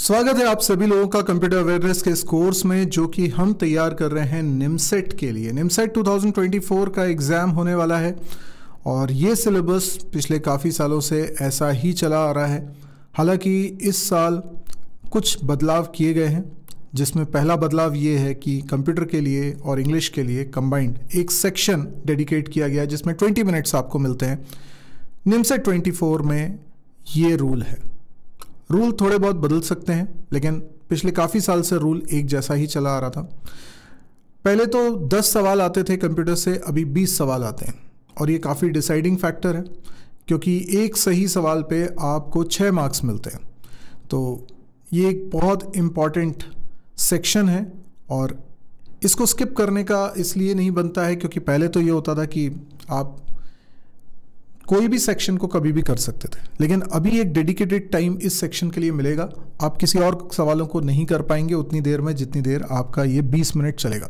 स्वागत है आप सभी लोगों का कंप्यूटर अवेयरनेस के इस कोर्स में जो कि हम तैयार कर रहे हैं निमसेट के लिए निमसेट 2024 का एग्ज़ाम होने वाला है और ये सिलेबस पिछले काफ़ी सालों से ऐसा ही चला आ रहा है हालांकि इस साल कुछ बदलाव किए गए हैं जिसमें पहला बदलाव ये है कि कंप्यूटर के लिए और इंग्लिश के लिए कंबाइंड एक सेक्शन डेडिकेट किया गया जिसमें 20 मिनट्स आपको मिलते हैं निमसेट 24 में ये रूल है रूल थोड़े बहुत बदल सकते हैं लेकिन पिछले काफ़ी साल से रूल एक जैसा ही चला आ रहा था पहले तो 10 सवाल आते थे कंप्यूटर से अभी 20 सवाल आते हैं और ये काफ़ी डिसाइडिंग फैक्टर है क्योंकि एक सही सवाल पे आपको छः मार्क्स मिलते हैं तो ये एक बहुत इम्पॉर्टेंट सेक्शन है और इसको स्किप करने का इसलिए नहीं बनता है क्योंकि पहले तो ये होता था कि आप कोई भी सेक्शन को कभी भी कर सकते थे लेकिन अभी एक डेडिकेटेड टाइम इस सेक्शन के लिए मिलेगा आप किसी और सवालों को नहीं कर पाएंगे उतनी देर में जितनी देर आपका ये बीस मिनट चलेगा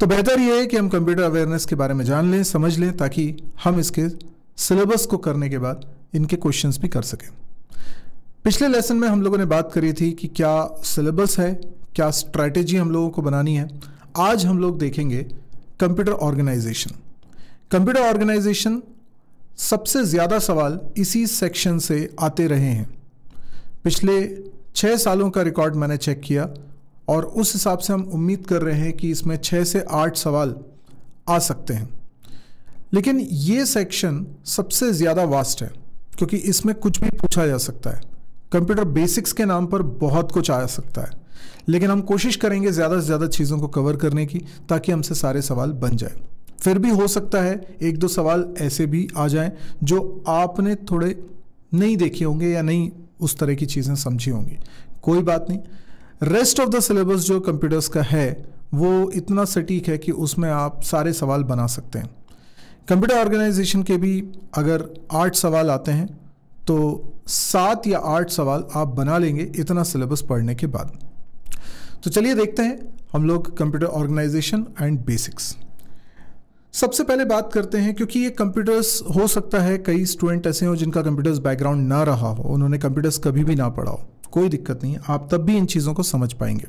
तो बेहतर ये है कि हम कंप्यूटर अवेयरनेस के बारे में जान लें समझ लें ताकि हम इसके सिलेबस को करने के बाद इनके क्वेश्चंस भी कर सकें पिछले लेसन में हम लोगों ने बात करी थी कि क्या सिलेबस है क्या स्ट्रैटेजी हम लोगों को बनानी है आज हम लोग देखेंगे कंप्यूटर ऑर्गेनाइजेशन कंप्यूटर ऑर्गेनाइजेशन सबसे ज़्यादा सवाल इसी सेक्शन से आते रहे हैं पिछले छः सालों का रिकॉर्ड मैंने चेक किया और उस हिसाब से हम उम्मीद कर रहे हैं कि इसमें छः से आठ सवाल आ सकते हैं लेकिन ये सेक्शन सबसे ज़्यादा वास्ट है क्योंकि इसमें कुछ भी पूछा जा सकता है कंप्यूटर बेसिक्स के नाम पर बहुत कुछ आ सकता है लेकिन हम कोशिश करेंगे ज़्यादा से ज़्यादा चीज़ों को कवर करने की ताकि हमसे सारे सवाल बन जाए फिर भी हो सकता है एक दो सवाल ऐसे भी आ जाएं जो आपने थोड़े नहीं देखे होंगे या नहीं उस तरह की चीज़ें समझी होंगी कोई बात नहीं रेस्ट ऑफ द सिलेबस जो कंप्यूटर्स का है वो इतना सटीक है कि उसमें आप सारे सवाल बना सकते हैं कंप्यूटर ऑर्गेनाइजेशन के भी अगर आठ सवाल आते हैं तो सात या आठ सवाल आप बना लेंगे इतना सिलेबस पढ़ने के बाद तो चलिए देखते हैं हम लोग कंप्यूटर ऑर्गेनाइजेशन एंड बेसिक्स सबसे पहले बात करते हैं क्योंकि ये कंप्यूटर्स हो सकता है कई स्टूडेंट ऐसे हों जिनका कंप्यूटर्स बैकग्राउंड ना रहा हो उन्होंने कंप्यूटर्स कभी भी ना पढ़ा हो कोई दिक्कत नहीं है आप तब भी इन चीज़ों को समझ पाएंगे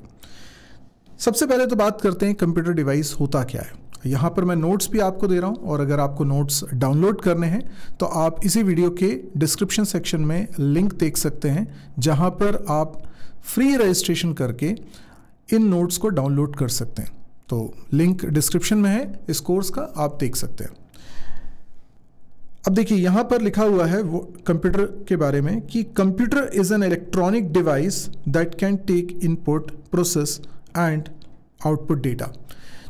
सबसे पहले तो बात करते हैं कंप्यूटर डिवाइस होता क्या है यहाँ पर मैं नोट्स भी आपको दे रहा हूँ और अगर आपको नोट्स डाउनलोड करने हैं तो आप इसी वीडियो के डिस्क्रिप्शन सेक्शन में लिंक देख सकते हैं जहाँ पर आप फ्री रजिस्ट्रेशन करके इन नोट्स को डाउनलोड कर सकते हैं तो लिंक डिस्क्रिप्शन में है इस कोर्स का आप देख सकते हैं अब देखिए यहां पर लिखा हुआ है वो कंप्यूटर के बारे में कि computer is an electronic device that can take input process and output data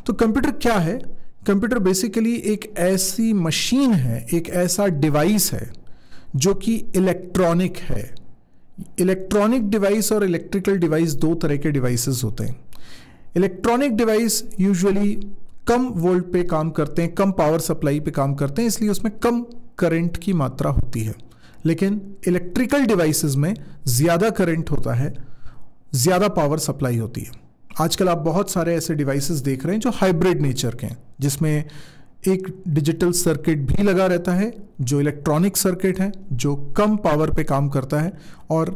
तो कंप्यूटर क्या है कंप्यूटर बेसिकली एक ऐसी मशीन है एक ऐसा डिवाइस है जो कि इलेक्ट्रॉनिक है इलेक्ट्रॉनिक डिवाइस और इलेक्ट्रिकल डिवाइस दो तरह के डिवाइसेस होते हैं इलेक्ट्रॉनिक डिवाइस यूजुअली कम वोल्ट पे काम करते हैं कम पावर सप्लाई पे काम करते हैं इसलिए उसमें कम करंट की मात्रा होती है लेकिन इलेक्ट्रिकल डिवाइसेस में ज़्यादा करंट होता है ज़्यादा पावर सप्लाई होती है आजकल आप बहुत सारे ऐसे डिवाइसेस देख रहे हैं जो हाइब्रिड नेचर के हैं जिसमें एक डिजिटल सर्किट भी लगा रहता है जो इलेक्ट्रॉनिक सर्किट है जो कम पावर पे काम करता है और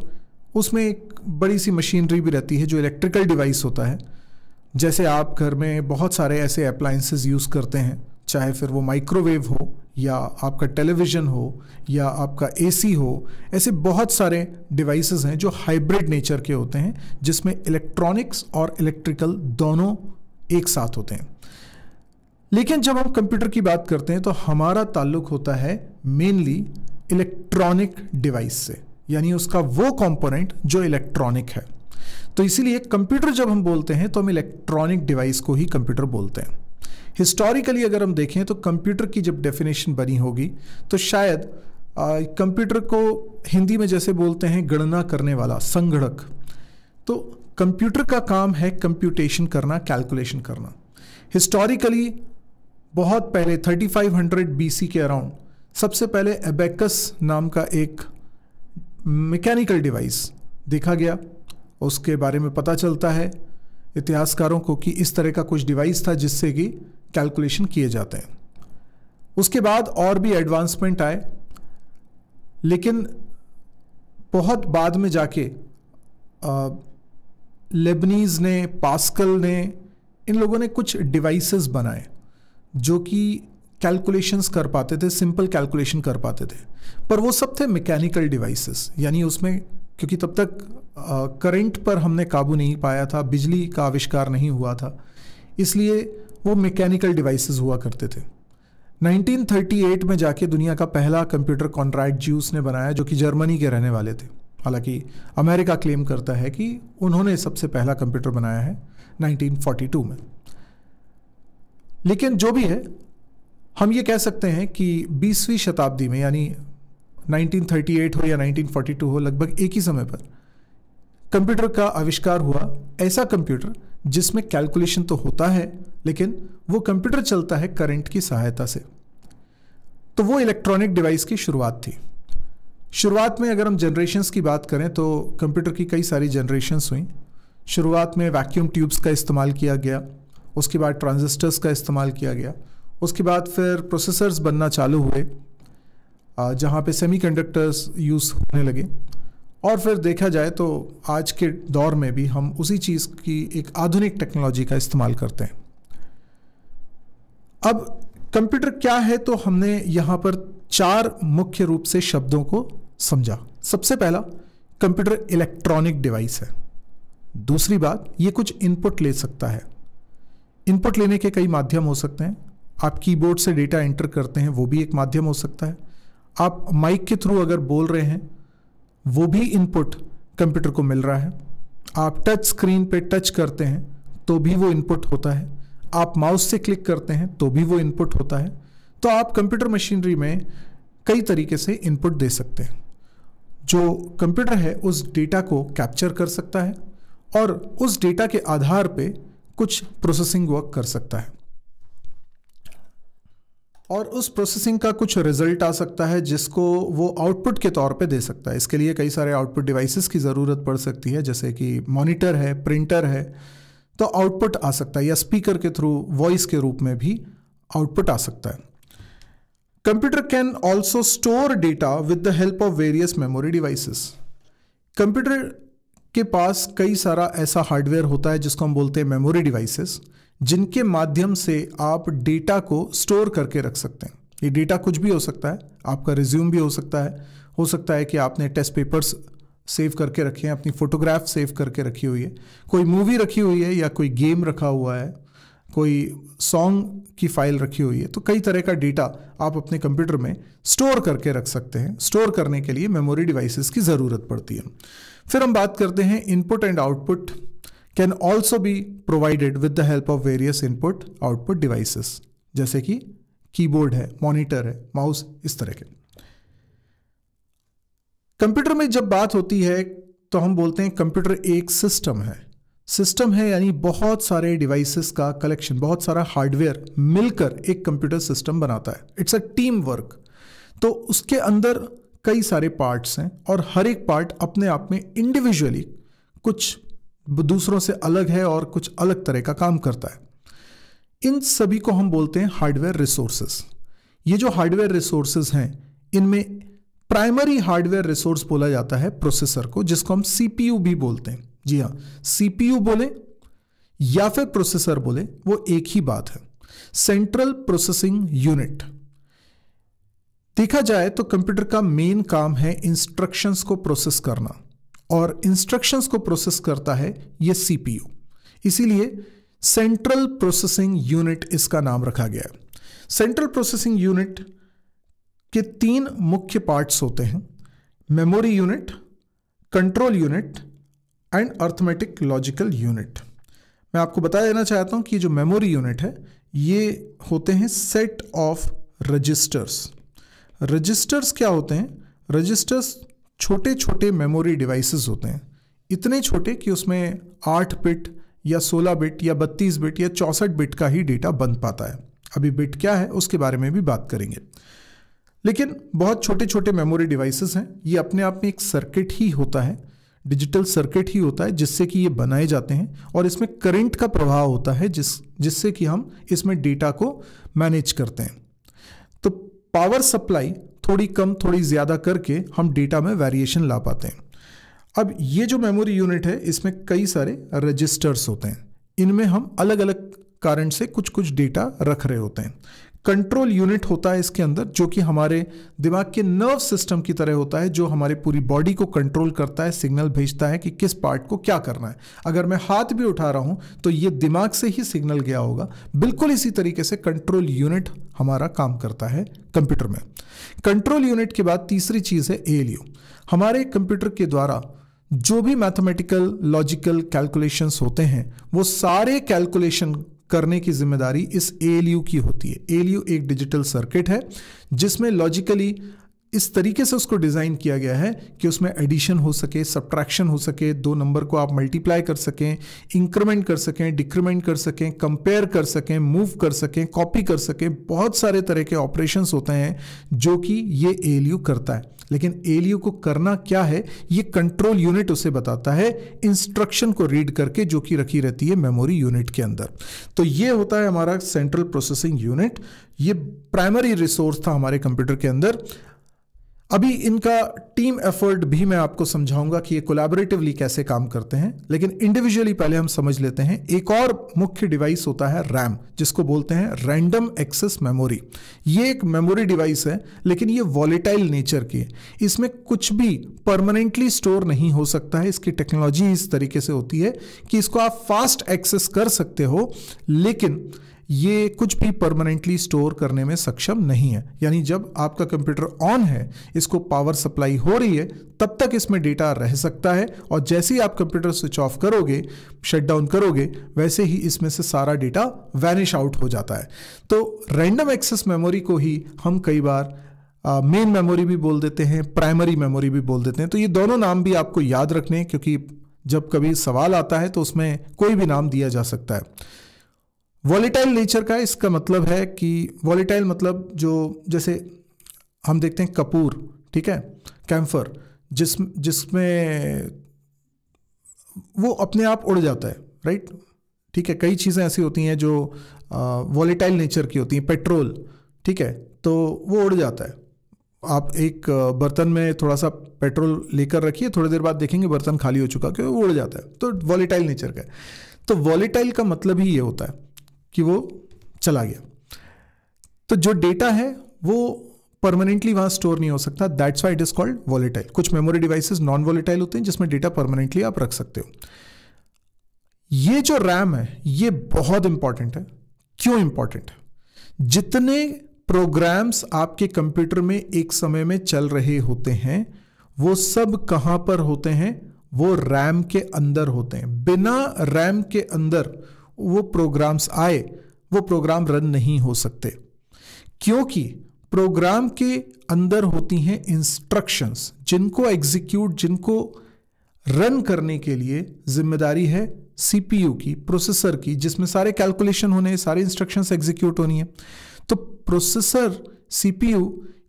उसमें एक बड़ी सी मशीनरी भी रहती है जो इलेक्ट्रिकल डिवाइस होता है जैसे आप घर में बहुत सारे ऐसे अप्लाइंसेस यूज़ करते हैं चाहे फिर वो माइक्रोवेव हो या आपका टेलीविज़न हो या आपका एसी हो ऐसे बहुत सारे डिवाइसेस हैं जो हाइब्रिड नेचर के होते हैं जिसमें इलेक्ट्रॉनिक्स और इलेक्ट्रिकल दोनों एक साथ होते हैं लेकिन जब हम कंप्यूटर की बात करते हैं तो हमारा ताल्लुक होता है मेनली इलेक्ट्रॉनिक डिवाइस से यानी उसका वो कंपोनेंट जो इलेक्ट्रॉनिक है तो इसीलिए कंप्यूटर जब हम बोलते हैं तो हम इलेक्ट्रॉनिक डिवाइस को ही कंप्यूटर बोलते हैं हिस्टोरिकली अगर हम देखें तो कंप्यूटर की जब डेफिनेशन बनी होगी तो शायद कंप्यूटर को हिंदी में जैसे बोलते हैं गणना करने वाला संगणक तो कंप्यूटर का काम है कंप्यूटेशन करना कैलकुलेशन करना हिस्टोरिकली बहुत पहले 3500 बीसी के अराउंड सबसे पहले एबेकस नाम का एक मैकेनिकल डिवाइस देखा गया उसके बारे में पता चलता है इतिहासकारों को कि इस तरह का कुछ डिवाइस था जिससे कि कैलकुलेशन किए जाते हैं उसके बाद और भी एडवांसमेंट आए लेकिन बहुत बाद में जाके लेबनीज़ ने पास्कल ने इन लोगों ने कुछ डिवाइसेस बनाए जो कि कैलकुलेशंस कर पाते थे सिंपल कैलकुलेशन कर पाते थे पर वो सब थे मैकेनिकल डिवाइसेस यानी उसमें क्योंकि तब तक करंट पर हमने काबू नहीं पाया था बिजली का आविष्कार नहीं हुआ था इसलिए वो मैकेनिकल डिवाइसेस हुआ करते थे 1938 में जाके दुनिया का पहला कंप्यूटर कॉन्ट्रैक्ट ज्यूस ने बनाया जो कि जर्मनी के रहने वाले थे हालांकि अमेरिका क्लेम करता है कि उन्होंने सबसे पहला कंप्यूटर बनाया है 1942 में लेकिन जो भी है हम ये कह सकते हैं कि 20वीं शताब्दी में यानी 1938 हो या 1942 हो लगभग एक ही समय पर कंप्यूटर का आविष्कार हुआ ऐसा कंप्यूटर जिसमें कैलकुलेशन तो होता है लेकिन वो कंप्यूटर चलता है करंट की सहायता से तो वो इलेक्ट्रॉनिक डिवाइस की शुरुआत थी शुरुआत में अगर हम जनरेशन्स की बात करें तो कंप्यूटर की कई सारी जनरेशन्स हुई शुरुआत में वैक्यूम ट्यूब्स का इस्तेमाल किया गया उसके बाद ट्रांजिस्टर्स का इस्तेमाल किया गया उसके बाद फिर प्रोसेसर्स बनना चालू हुए जहाँ पे सेमीकंडक्टर्स यूज़ होने लगे और फिर देखा जाए तो आज के दौर में भी हम उसी चीज़ की एक आधुनिक टेक्नोलॉजी का इस्तेमाल करते हैं अब कंप्यूटर क्या है तो हमने यहाँ पर चार मुख्य रूप से शब्दों को समझा सबसे पहला कंप्यूटर इलेक्ट्रॉनिक डिवाइस है दूसरी बात ये कुछ इनपुट ले सकता है इनपुट लेने के कई माध्यम हो सकते हैं आप कीबोर्ड से डेटा एंटर करते हैं वो भी एक माध्यम हो सकता है आप माइक के थ्रू अगर बोल रहे हैं वो भी इनपुट कंप्यूटर को मिल रहा है आप टच स्क्रीन पे टच करते हैं तो भी वो इनपुट होता है आप माउस से क्लिक करते हैं तो भी वो इनपुट होता है तो आप कंप्यूटर मशीनरी में कई तरीके से इनपुट दे सकते हैं जो कंप्यूटर है उस डेटा को कैप्चर कर सकता है और उस डेटा के आधार पे कुछ प्रोसेसिंग वर्क कर सकता है और उस प्रोसेसिंग का कुछ रिजल्ट आ सकता है जिसको वो आउटपुट के तौर पे दे सकता है इसके लिए कई सारे आउटपुट डिवाइसेस की ज़रूरत पड़ सकती है जैसे कि मॉनिटर है प्रिंटर है तो आउटपुट आ सकता है या स्पीकर के थ्रू वॉइस के रूप में भी आउटपुट आ सकता है computer can also store data with the help of various memory devices computer के पास कई सारा ऐसा हार्डवेयर होता है जिसको हम बोलते हैं मेमोरी डिवाइसेस जिनके माध्यम से आप डेटा को स्टोर करके रख सकते हैं ये डेटा कुछ भी हो सकता है आपका रिज्यूम भी हो सकता है हो सकता है कि आपने टेस्ट पेपर्स सेव करके रखे हैं अपनी फ़ोटोग्राफ सेव करके रखी हुई है कोई मूवी रखी हुई है या कोई गेम रखा हुआ है कोई सॉन्ग की फाइल रखी हुई है तो कई तरह का डेटा आप अपने कंप्यूटर में स्टोर करके रख सकते हैं स्टोर करने के लिए मेमोरी डिवाइसेस की ज़रूरत पड़ती है फिर हम बात करते हैं input and output can also be provided with the help of various input output devices जैसे कि कीबोर्ड है मॉनिटर है माउस इस तरह के कंप्यूटर में जब बात होती है तो हम बोलते हैं कंप्यूटर एक सिस्टम है सिस्टम है यानी बहुत सारे डिवाइसेस का कलेक्शन बहुत सारा हार्डवेयर मिलकर एक कंप्यूटर सिस्टम बनाता है इट्स अ टीम वर्क तो उसके अंदर कई सारे पार्ट्स हैं और हर एक पार्ट अपने आप में इंडिविजुअली कुछ दूसरों से अलग है और कुछ अलग तरह का काम करता है इन सभी को हम बोलते हैं हार्डवेयर रिसोर्सेस ये जो हार्डवेयर रिसोर्सेज हैं इनमें प्राइमरी हार्डवेयर रिसोर्स बोला जाता है प्रोसेसर को जिसको हम सीपीयू भी बोलते हैं जी हाँ सीपीयू बोले या फिर प्रोसेसर बोले वो एक ही बात है सेंट्रल प्रोसेसिंग यूनिट देखा जाए तो कंप्यूटर का मेन काम है इंस्ट्रक्शंस को प्रोसेस करना और इंस्ट्रक्शंस को प्रोसेस करता है ये सीपीयू इसीलिए सेंट्रल प्रोसेसिंग यूनिट इसका नाम रखा गया है सेंट्रल प्रोसेसिंग यूनिट के तीन मुख्य पार्ट्स होते हैं memory unit control unit and arithmetic logical unit मैं आपको बता देना चाहता हूं कि जो मेमोरी यूनिट है ये होते हैं सेट ऑफ रजिस्टर्स रजिस्टर्स क्या होते हैं रजिस्टर्स छोटे छोटे मेमोरी डिवाइसेस होते हैं इतने छोटे कि उसमें आठ बिट या सोलह बिट या बत्तीस बिट या चौंसठ बिट का ही डेटा बन पाता है अभी बिट क्या है उसके बारे में भी बात करेंगे लेकिन बहुत छोटे छोटे मेमोरी डिवाइसेस हैं ये अपने आप में एक सर्किट ही होता है डिजिटल सर्किट ही होता है जिससे कि ये बनाए जाते हैं और इसमें करंट का प्रभाव होता है जिस जिससे कि हम इसमें डेटा को मैनेज करते हैं तो पावर सप्लाई थोड़ी कम थोड़ी ज़्यादा करके हम डेटा में वेरिएशन ला पाते हैं अब ये जो मेमोरी यूनिट है इसमें कई सारे रजिस्टर्स होते हैं इनमें हम अलग अलग कारण से कुछ कुछ डेटा रख रहे होते हैं कंट्रोल यूनिट होता है इसके अंदर जो कि हमारे दिमाग के नर्व सिस्टम की तरह होता है जो हमारे पूरी बॉडी को कंट्रोल करता है सिग्नल भेजता है कि किस पार्ट को क्या करना है अगर मैं हाथ भी उठा रहा हूँ तो ये दिमाग से ही सिग्नल गया होगा बिल्कुल इसी तरीके से कंट्रोल यूनिट हमारा काम करता है कंप्यूटर में कंट्रोल यूनिट के बाद तीसरी चीज़ है ए हमारे कंप्यूटर के द्वारा जो भी मैथमेटिकल लॉजिकल कैलकुलेशंस होते हैं वो सारे कैलकुलेशन करने की जिम्मेदारी इस एएलयू की होती है एएलयू एक डिजिटल सर्किट है जिसमें लॉजिकली इस तरीके से उसको डिज़ाइन किया गया है कि उसमें एडिशन हो सके सब्ट्रैक्शन हो सके दो नंबर को आप मल्टीप्लाई कर सकें इंक्रीमेंट कर सकें डिक्रीमेंट कर सकें कंपेयर कर सकें मूव कर सकें कॉपी कर सकें बहुत सारे तरह के ऑपरेशंस होते हैं जो कि ये एएलयू करता है लेकिन एएलयू को करना क्या है ये कंट्रोल यूनिट उसे बताता है इंस्ट्रक्शन को रीड करके जो कि रखी रहती है मेमोरी यूनिट के अंदर तो ये होता है हमारा सेंट्रल प्रोसेसिंग यूनिट ये प्राइमरी रिसोर्स था हमारे कंप्यूटर के अंदर अभी इनका टीम एफर्ट भी मैं आपको समझाऊंगा कि ये कोलैबोरेटिवली कैसे काम करते हैं लेकिन इंडिविजुअली पहले हम समझ लेते हैं एक और मुख्य डिवाइस होता है रैम जिसको बोलते हैं रैंडम एक्सेस मेमोरी ये एक मेमोरी डिवाइस है लेकिन ये वॉलेटाइल नेचर की है इसमें कुछ भी परमानेंटली स्टोर नहीं हो सकता है इसकी टेक्नोलॉजी इस तरीके से होती है कि इसको आप फास्ट एक्सेस कर सकते हो लेकिन ये कुछ भी परमानेंटली स्टोर करने में सक्षम नहीं है यानी जब आपका कंप्यूटर ऑन है इसको पावर सप्लाई हो रही है तब तक इसमें डेटा रह सकता है और जैसे ही आप कंप्यूटर स्विच ऑफ करोगे शट डाउन करोगे वैसे ही इसमें से सारा डेटा वैनिश आउट हो जाता है तो रैंडम एक्सेस मेमोरी को ही हम कई बार मेन uh, मेमोरी भी बोल देते हैं प्राइमरी मेमोरी भी बोल देते हैं तो ये दोनों नाम भी आपको याद रखने क्योंकि जब कभी सवाल आता है तो उसमें कोई भी नाम दिया जा सकता है वॉलीटाइल नेचर का इसका मतलब है कि वॉलीटाइल मतलब जो जैसे हम देखते हैं कपूर ठीक है कैम्फर जिस जिसमें वो अपने आप उड़ जाता है राइट ठीक है कई चीज़ें ऐसी होती हैं जो वॉलीटाइल नेचर की होती हैं पेट्रोल ठीक है तो वो उड़ जाता है आप एक बर्तन में थोड़ा सा पेट्रोल लेकर रखिए थोड़ी देर बाद देखेंगे बर्तन खाली हो चुका क्योंकि वो उड़ जाता है तो वॉलीटाइल नेचर का है तो वॉलीटाइल का मतलब ही ये होता है कि वो चला गया तो जो डेटा है वो परमानेंटली वहां स्टोर नहीं हो सकता that's why it is called volatile कुछ मेमोरी डिवाइसेस नॉन वॉलेटाइल होते हैं जिसमें डेटा परमानेंटली आप रख सकते हो ये जो रैम है ये बहुत इंपॉर्टेंट है क्यों इंपॉर्टेंट है जितने प्रोग्राम्स आपके कंप्यूटर में एक समय में चल रहे होते हैं वो सब कहां पर होते हैं वो रैम के अंदर होते हैं बिना रैम के अंदर वो प्रोग्राम्स आए वो प्रोग्राम रन नहीं हो सकते क्योंकि प्रोग्राम के अंदर होती हैं इंस्ट्रक्शंस जिनको एग्जीक्यूट जिनको रन करने के लिए जिम्मेदारी है सीपीयू की प्रोसेसर की जिसमें सारे कैलकुलेशन होने सारे इंस्ट्रक्शंस एग्जीक्यूट होनी है तो प्रोसेसर सीपीयू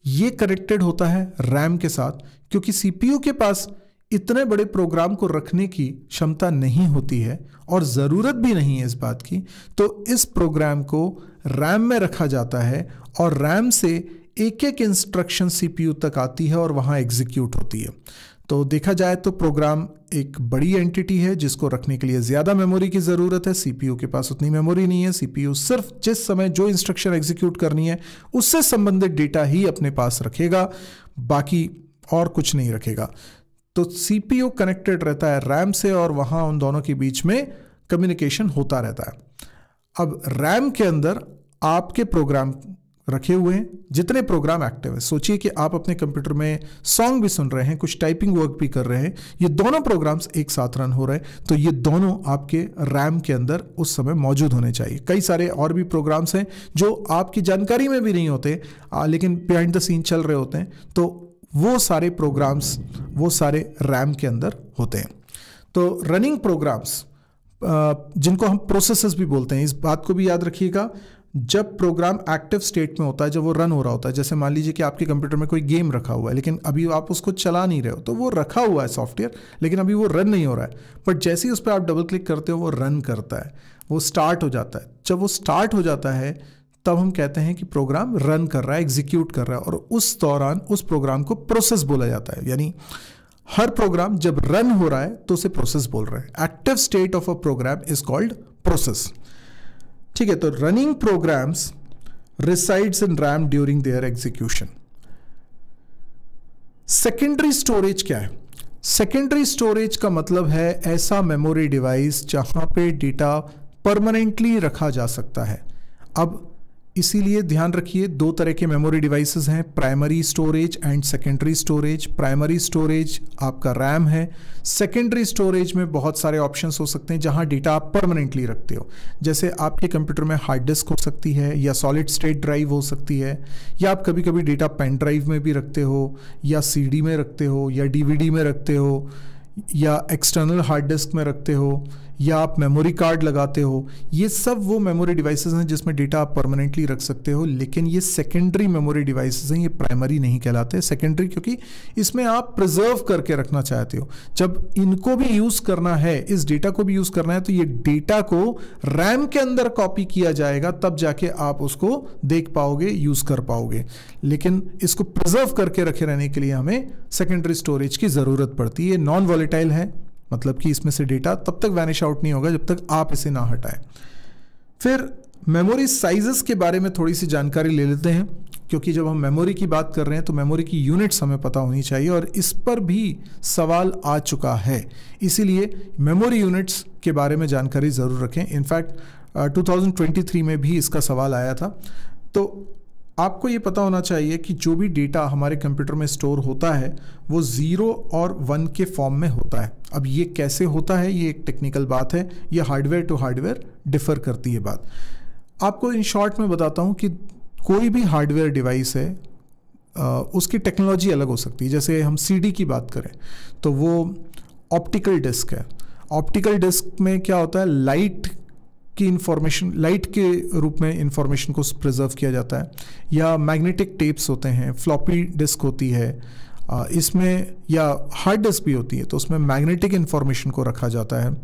ये कनेक्टेड होता है रैम के साथ क्योंकि सीपीयू के पास इतने बड़े प्रोग्राम को रखने की क्षमता नहीं होती है और ज़रूरत भी नहीं है इस बात की तो इस प्रोग्राम को रैम में रखा जाता है और रैम से एक एक इंस्ट्रक्शन सीपीयू तक आती है और वहाँ एग्जीक्यूट होती है तो देखा जाए तो प्रोग्राम एक बड़ी एंटिटी है जिसको रखने के लिए ज़्यादा मेमोरी की ज़रूरत है सीपीयू के पास उतनी मेमोरी नहीं है सीपीयू सिर्फ जिस समय जो इंस्ट्रक्शन एग्जीक्यूट करनी है उससे संबंधित डेटा ही अपने पास रखेगा बाकी और कुछ नहीं रखेगा तो सीपीयू कनेक्टेड रहता है रैम से और वहाँ उन दोनों के बीच में कम्युनिकेशन होता रहता है अब रैम के अंदर आपके प्रोग्राम रखे हुए हैं जितने प्रोग्राम एक्टिव हैं सोचिए कि आप अपने कंप्यूटर में सॉन्ग भी सुन रहे हैं कुछ टाइपिंग वर्क भी कर रहे हैं ये दोनों प्रोग्राम्स एक साथ रन हो रहे हैं तो ये दोनों आपके रैम के अंदर उस समय मौजूद होने चाहिए कई सारे और भी प्रोग्राम्स हैं जो आपकी जानकारी में भी नहीं होते आ, लेकिन बिहाइंड द सीन चल रहे होते हैं तो वो सारे प्रोग्राम्स वो सारे रैम के अंदर होते हैं तो रनिंग प्रोग्राम्स जिनको हम प्रोसेस भी बोलते हैं इस बात को भी याद रखिएगा जब प्रोग्राम एक्टिव स्टेट में होता है जब वो रन हो रहा होता है जैसे मान लीजिए कि आपके कंप्यूटर में कोई गेम रखा हुआ है लेकिन अभी आप उसको चला नहीं रहे हो तो वो रखा हुआ है सॉफ्टवेयर लेकिन अभी वो रन नहीं हो रहा है बट जैसे ही उस पर आप डबल क्लिक करते हो वो रन करता है वो स्टार्ट हो जाता है जब वो स्टार्ट हो जाता है तब हम कहते हैं कि प्रोग्राम रन कर रहा है एग्जीक्यूट कर रहा है और उस दौरान उस प्रोग्राम को प्रोसेस बोला जाता है यानी हर प्रोग्राम जब रन हो रहा है तो उसे प्रोसेस बोल रहे हैं active state of a program is called process ठीक है तो running programs resides in RAM during their execution secondary storage क्या है सेकेंडरी स्टोरेज का मतलब है ऐसा मेमोरी डिवाइस जहां पे डेटा परमानेंटली रखा जा सकता है अब इसीलिए ध्यान रखिए दो तरह के मेमोरी डिवाइसेस हैं primary storage and secondary storage primary storage आपका रैम है सेकेंडरी स्टोरेज में बहुत सारे ऑप्शंस हो सकते हैं जहां डेटा आप परमानेंटली रखते हो जैसे आपके कंप्यूटर में हार्ड डिस्क हो सकती है या सॉलिड स्टेट ड्राइव हो सकती है या आप कभी कभी डेटा पेन ड्राइव में भी रखते हो या सी में रखते हो या डी में रखते हो या एक्सटर्नल हार्ड डिस्क में रखते हो या आप मेमोरी कार्ड लगाते हो ये सब वो मेमोरी डिवाइसेस हैं जिसमें डेटा आप परमानेंटली रख सकते हो लेकिन ये सेकेंडरी मेमोरी डिवाइसेस हैं ये प्राइमरी नहीं कहलाते सेकेंडरी क्योंकि इसमें आप प्रिजर्व करके रखना चाहते हो जब इनको भी यूज़ करना है इस डेटा को भी यूज़ करना है तो ये डेटा को रैम के अंदर कॉपी किया जाएगा तब जाके आप उसको देख पाओगे यूज़ कर पाओगे लेकिन इसको प्रिजर्व करके रखे रहने के लिए हमें सेकेंडरी स्टोरेज की ज़रूरत पड़ती है नॉन वॉलेटाइल है मतलब कि इसमें से डेटा तब तक वैनिश आउट नहीं होगा जब तक आप इसे ना हटाएं फिर मेमोरी साइजेस के बारे में थोड़ी सी जानकारी ले लेते हैं क्योंकि जब हम मेमोरी की बात कर रहे हैं तो मेमोरी की यूनिट्स हमें पता होनी चाहिए और इस पर भी सवाल आ चुका है इसीलिए मेमोरी यूनिट्स के बारे में जानकारी ज़रूर रखें इनफैक्ट uh, 2023 में भी इसका सवाल आया था तो आपको ये पता होना चाहिए कि जो भी डेटा हमारे कंप्यूटर में स्टोर होता है वो ज़ीरो और वन के फॉर्म में होता है अब ये कैसे होता है ये एक टेक्निकल बात है ये हार्डवेयर टू हार्डवेयर डिफ़र करती है बात आपको इन शॉर्ट में बताता हूँ कि कोई भी हार्डवेयर डिवाइस है उसकी टेक्नोलॉजी अलग हो सकती है जैसे हम सी की बात करें तो वो ऑप्टिकल डिस्क है ऑप्टिकल डिस्क में क्या होता है लाइट की इंफॉर्मेशन लाइट के रूप में इंफॉर्मेशन को प्रिजर्व किया जाता है या मैग्नेटिक टेप्स होते हैं फ्लॉपी डिस्क होती है इसमें या हार्ड डिस्क भी होती है तो उसमें मैग्नेटिक इन्फॉर्मेशन को रखा जाता है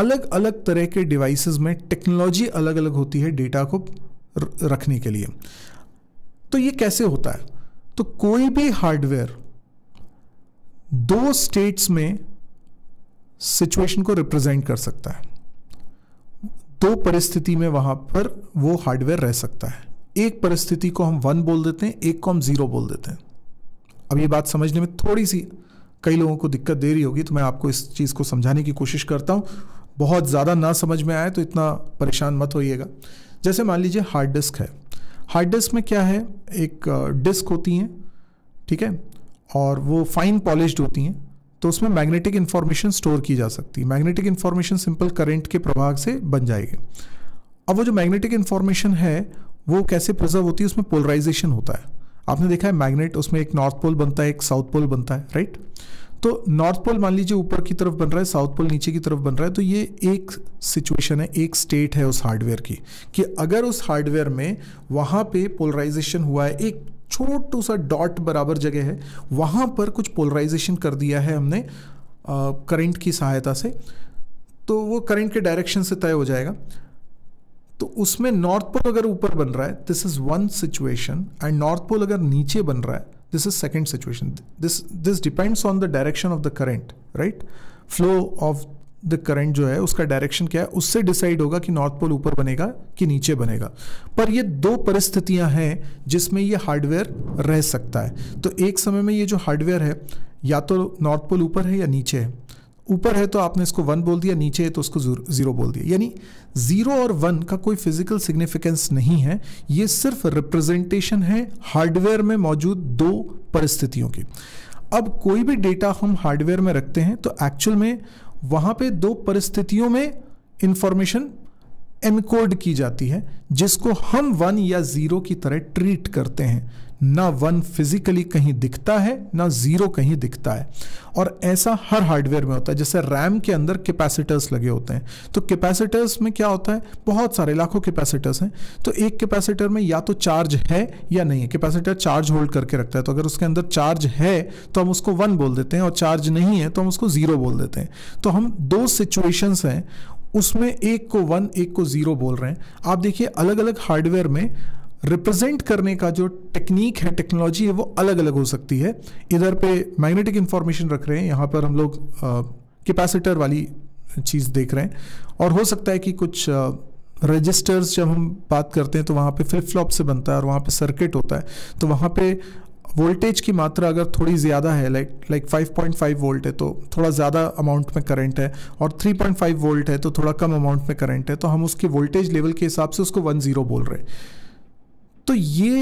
अलग अलग तरह के डिवाइसेस में टेक्नोलॉजी अलग अलग होती है डेटा को रखने के लिए तो ये कैसे होता है तो कोई भी हार्डवेयर दो स्टेट्स में सिचुएशन को रिप्रेजेंट कर सकता है दो परिस्थिति में वहाँ पर वो हार्डवेयर रह सकता है एक परिस्थिति को हम वन बोल देते हैं एक को हम ज़ीरो बोल देते हैं अब ये बात समझने में थोड़ी सी कई लोगों को दिक्कत दे रही होगी तो मैं आपको इस चीज़ को समझाने की कोशिश करता हूँ बहुत ज़्यादा ना समझ में आए तो इतना परेशान मत होइएगा जैसे मान लीजिए हार्ड डिस्क है हार्ड डिस्क में क्या है एक डिस्क होती हैं ठीक है और वो फाइन पॉलिश्ड होती हैं तो उसमें मैग्नेटिक इन्फॉर्मेशन स्टोर की जा सकती है मैग्नेटिक इन्फॉर्मेशन सिंपल करंट के प्रभाव से बन जाएगी अब वो जो मैग्नेटिक इन्फॉर्मेशन है वो कैसे प्रिजर्व होती है उसमें पोलराइजेशन होता है आपने देखा है मैग्नेट उसमें एक नॉर्थ पोल बनता है एक साउथ पोल बनता है राइट तो नॉर्थ पोल मान लीजिए ऊपर की तरफ बन रहा है साउथ पोल नीचे की तरफ बन रहा है तो ये एक सिचुएशन है एक स्टेट है उस हार्डवेयर की कि अगर उस हार्डवेयर में वहाँ पे पोलराइजेशन हुआ है एक छोटू सा डॉट बराबर जगह है वहाँ पर कुछ पोलराइजेशन कर दिया है हमने करंट की सहायता से तो वो करंट के डायरेक्शन से तय हो जाएगा तो उसमें नॉर्थ पोल अगर ऊपर बन रहा है this is one situation and north pole अगर नीचे बन रहा है this is second situation this this depends on the direction of the current right flow of the current जो है उसका डायरेक्शन क्या है उससे डिसाइड होगा कि नॉर्थ पोल ऊपर बनेगा कि नीचे बनेगा पर ये दो परिस्थितियां हैं जिसमें ये हार्डवेयर रह सकता है तो एक समय में ये जो हार्डवेयर है या तो नॉर्थ पोल ऊपर है या नीचे है ऊपर है तो आपने इसको वन बोल दिया नीचे है तो उसको ज़ीरो बोल दिया यानी ज़ीरो और वन का कोई फिजिकल सिग्निफिकेंस नहीं है ये सिर्फ रिप्रेजेंटेशन है हार्डवेयर में मौजूद दो परिस्थितियों की अब कोई भी डेटा हम हार्डवेयर में रखते हैं तो एक्चुअल में वहां पे दो परिस्थितियों में इंफॉर्मेशन एनकोड की जाती है जिसको हम वन या ज़ीरो की तरह ट्रीट करते हैं ना वन फिजिकली कहीं दिखता है ना ज़ीरो कहीं दिखता है और ऐसा हर हार्डवेयर में होता है जैसे रैम के अंदर कैपेसिटर्स लगे होते हैं तो कैपेसिटर्स में क्या होता है बहुत सारे लाखों कैपेसिटर्स हैं तो एक कैपेसिटर में या तो चार्ज है या नहीं है कैपेसिटर चार्ज होल्ड करके रखता है तो अगर उसके अंदर चार्ज है तो हम उसको वन बोल देते हैं और चार्ज नहीं है तो हम उसको ज़ीरो बोल देते हैं तो हम दो सिचुएशंस हैं उसमें एक को वन एक को ज़ीरो बोल रहे हैं आप देखिए अलग अलग हार्डवेयर में रिप्रेजेंट करने का जो टेक्निक है टेक्नोलॉजी है वो अलग अलग हो सकती है इधर पे मैग्नेटिक इंफॉर्मेशन रख रहे हैं यहाँ पर हम लोग कैपेसिटर वाली चीज़ देख रहे हैं और हो सकता है कि कुछ रजिस्टर्स जब हम बात करते हैं तो वहाँ पे फ्लिप फ्लॉप से बनता है और वहाँ पे सर्किट होता है तो वहाँ पे वोल्टेज की मात्रा अगर थोड़ी ज़्यादा है लाइक लाइक 5.5 वोल्ट है तो थोड़ा ज़्यादा अमाउंट में करंट है और 3.5 वोल्ट है तो थोड़ा कम अमाउंट में करंट है तो हम उसके वोल्टेज लेवल के हिसाब से उसको वन ज़ीरो बोल रहे हैं तो ये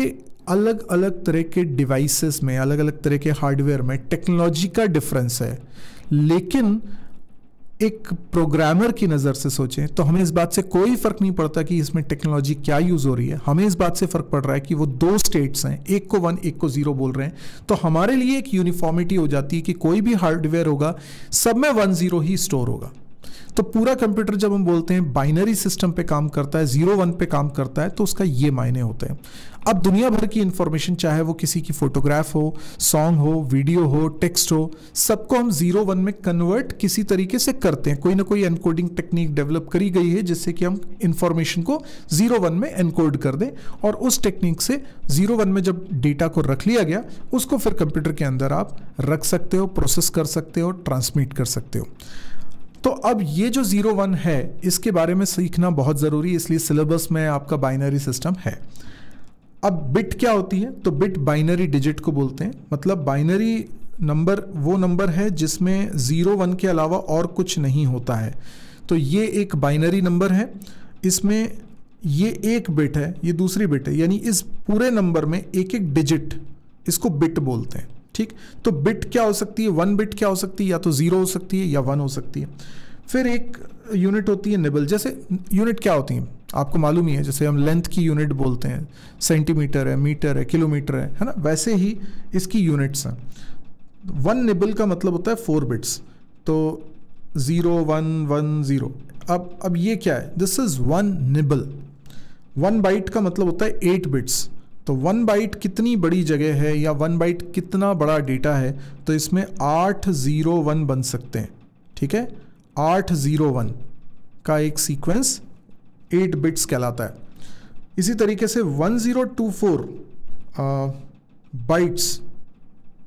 अलग अलग तरह के डिवाइसेस में अलग अलग तरह के हार्डवेयर में टेक्नोलॉजी का डिफरेंस है लेकिन एक प्रोग्रामर की नज़र से सोचें तो हमें इस बात से कोई फ़र्क नहीं पड़ता कि इसमें टेक्नोलॉजी क्या यूज़ हो रही है हमें इस बात से फ़र्क पड़ रहा है कि वो दो स्टेट्स हैं एक को वन एक को ज़ीरो बोल रहे हैं तो हमारे लिए एक यूनिफॉर्मिटी हो जाती है कि कोई भी हार्डवेयर होगा सब में वन ज़ीरो ही स्टोर होगा तो पूरा कंप्यूटर जब हम बोलते हैं बाइनरी सिस्टम पे काम करता है जीरो वन पे काम करता है तो उसका ये मायने होते हैं अब दुनिया भर की इन्फॉर्मेशन चाहे वो किसी की फोटोग्राफ हो सॉन्ग हो वीडियो हो टेक्स्ट हो सबको हम जीरो वन में कन्वर्ट किसी तरीके से करते हैं कोई ना कोई एनकोडिंग टेक्निक डेवलप करी गई है जिससे कि हम इन्फॉर्मेशन को जीरो वन में एनकोड कर दें और उस टेक्निक से जीरो वन में जब डेटा को रख लिया गया उसको फिर कंप्यूटर के अंदर आप रख सकते हो प्रोसेस कर सकते हो ट्रांसमिट कर सकते हो तो अब ये जो ज़ीरो वन है इसके बारे में सीखना बहुत ज़रूरी है इसलिए सिलेबस में आपका बाइनरी सिस्टम है अब बिट क्या होती है तो बिट बाइनरी डिजिट को बोलते हैं मतलब बाइनरी नंबर वो नंबर है जिसमें ज़ीरो वन के अलावा और कुछ नहीं होता है तो ये एक बाइनरी नंबर है इसमें ये एक बिट है ये दूसरी बिट है यानी इस पूरे नंबर में एक एक डिजिट इसको बिट बोलते हैं ठीक तो बिट क्या हो सकती है वन बिट क्या हो सकती है या तो ज़ीरो हो सकती है या वन हो सकती है फिर एक यूनिट होती है निबल जैसे यूनिट क्या होती है आपको मालूम ही है जैसे हम लेंथ की यूनिट बोलते हैं सेंटीमीटर है मीटर है किलोमीटर है है ना वैसे ही इसकी यूनिट्स हैं वन निबल का मतलब होता है फोर बिट्स तो ज़ीरो वन वन ज़ीरो अब अब ये क्या है this is one nibble one byte का मतलब होता है एट बिट्स तो वन बाइट कितनी बड़ी जगह है या वन बाइट कितना बड़ा डेटा है तो इसमें आठ ज़ीरो वन बन सकते हैं ठीक है आठ ज़ीरो वन का एक सीक्वेंस एट बिट्स कहलाता है इसी तरीके से one zero two four bytes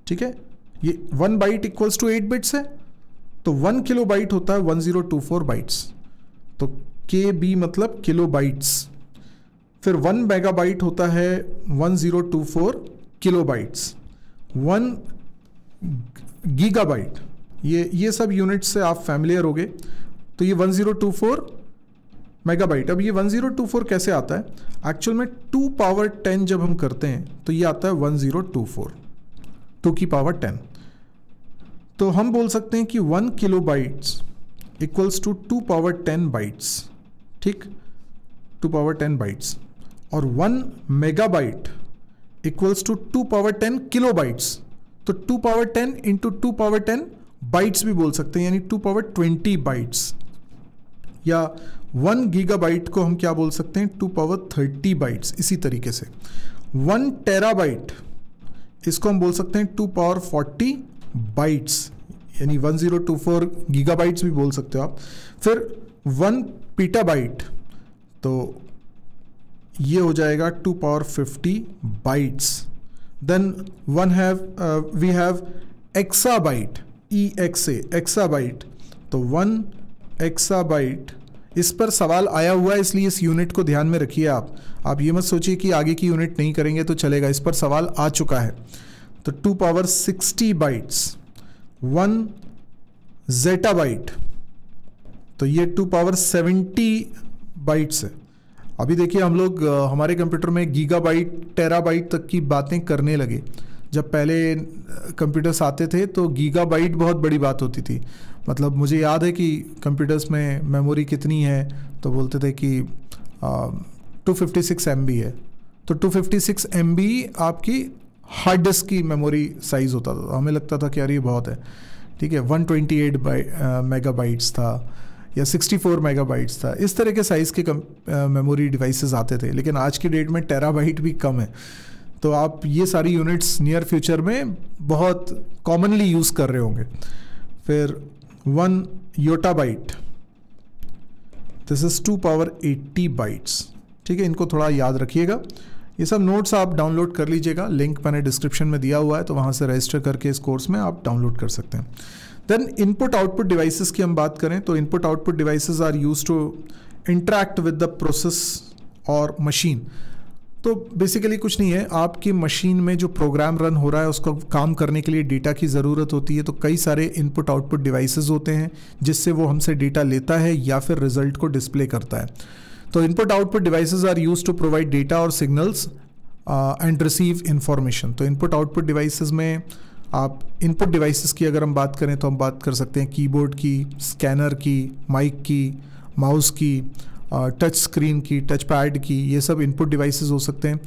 ठीक है ये one byte equals to eight bits है तो वन किलो बाइट होता है one zero two four bytes तो के बी मतलब किलो बाइट्स फिर वन मेगाबाइट होता है one zero two kilo kilobytes one gigabyte ये ये सब यूनिट्स से आप फैमिलियर हो गए तो ये फोर मेगाबाइट अब ये वन जीरो टू फोर कैसे आता है एक्चुअल में टू पावर टेन जब हम करते हैं तो ये आता है one zero two four two की पावर टेन तो हम बोल सकते हैं कि one kilo bytes equals to two power ten bytes ठीक टू पावर टेन बाइट्स और one megabyte equals to two power ten kilo bytes तो two power ten into two power ten bytes भी बोल सकते हैं यानी टू पावर ट्वेंटी बाइट्स या one giga byte को हम क्या बोल सकते हैं टू पावर थर्टी बाइट्स इसी तरीके से वन टेरा बाइट इसको हम बोल सकते हैं टू पावर फोर्टी बाइट्स यानी one zero two four giga bytes भी बोल सकते हो आप फिर वन पीटा बाइट तो ये हो जाएगा two power fifty bytes then one have we have exa byte E X A exa byte तो वन एक्सा बाइट इस पर सवाल आया हुआ है इसलिए इस यूनिट को ध्यान में रखिए आप आप ये मत सोचिए कि आगे की यूनिट नहीं करेंगे तो चलेगा इस पर सवाल आ चुका है तो two power sixty bytes one zetta byte तो ये टू पावर सेवेंटी बाइट्स है अभी देखिए हम लोग हमारे कंप्यूटर में गीगाबाइट टेराबाइट तक की बातें करने लगे जब पहले कंप्यूटर्स आते थे तो गीगाबाइट बहुत बड़ी बात होती थी मतलब मुझे याद है कि कंप्यूटर्स में मेमोरी कितनी है तो बोलते थे कि two fifty six M B है तो two fifty six M B आपकी हार्ड डिस्क की मेमोरी साइज़ होता था हमें लगता था कि यार ये बहुत है ठीक है one twenty eight mega bytes था या 64 मेगाबाइट्स था इस तरह के साइज़ के मेमोरी डिवाइसेस आते थे लेकिन आज की डेट में टेराबाइट भी कम है तो आप ये सारी यूनिट्स नियर फ्यूचर में बहुत कॉमनली यूज़ कर रहे होंगे फिर one yottabyte this is two power eighty bytes ठीक है इनको थोड़ा याद रखिएगा ये सब नोट्स आप डाउनलोड कर लीजिएगा लिंक मैंने डिस्क्रिप्शन में दिया हुआ है तो वहाँ से रजिस्टर करके इस कोर्स में आप डाउनलोड कर सकते हैं देन इनपुट आउटपुट डिवाइसेस की हम बात करें तो input output devices are use to interact with the process और मशीन तो बेसिकली कुछ नहीं है आपकी मशीन में जो प्रोग्राम रन हो रहा है उसको काम करने के लिए डेटा की ज़रूरत होती है तो कई सारे इनपुट आउटपुट डिवाइसेस होते हैं जिससे वो हमसे डेटा लेता है या फिर रिजल्ट को डिस्प्ले करता है तो input output devices are use to provide data और सिग्नल्स एंड रिसीव इंफॉर्मेशन तो इनपुट आउटपुट डिवाइसेज में आप इनपुट डिवाइसेस की अगर हम बात करें तो हम बात कर सकते हैं कीबोर्ड की स्कैनर की माइक की माउस की टच स्क्रीन की टच पैड की ये सब इनपुट डिवाइसेस हो सकते हैं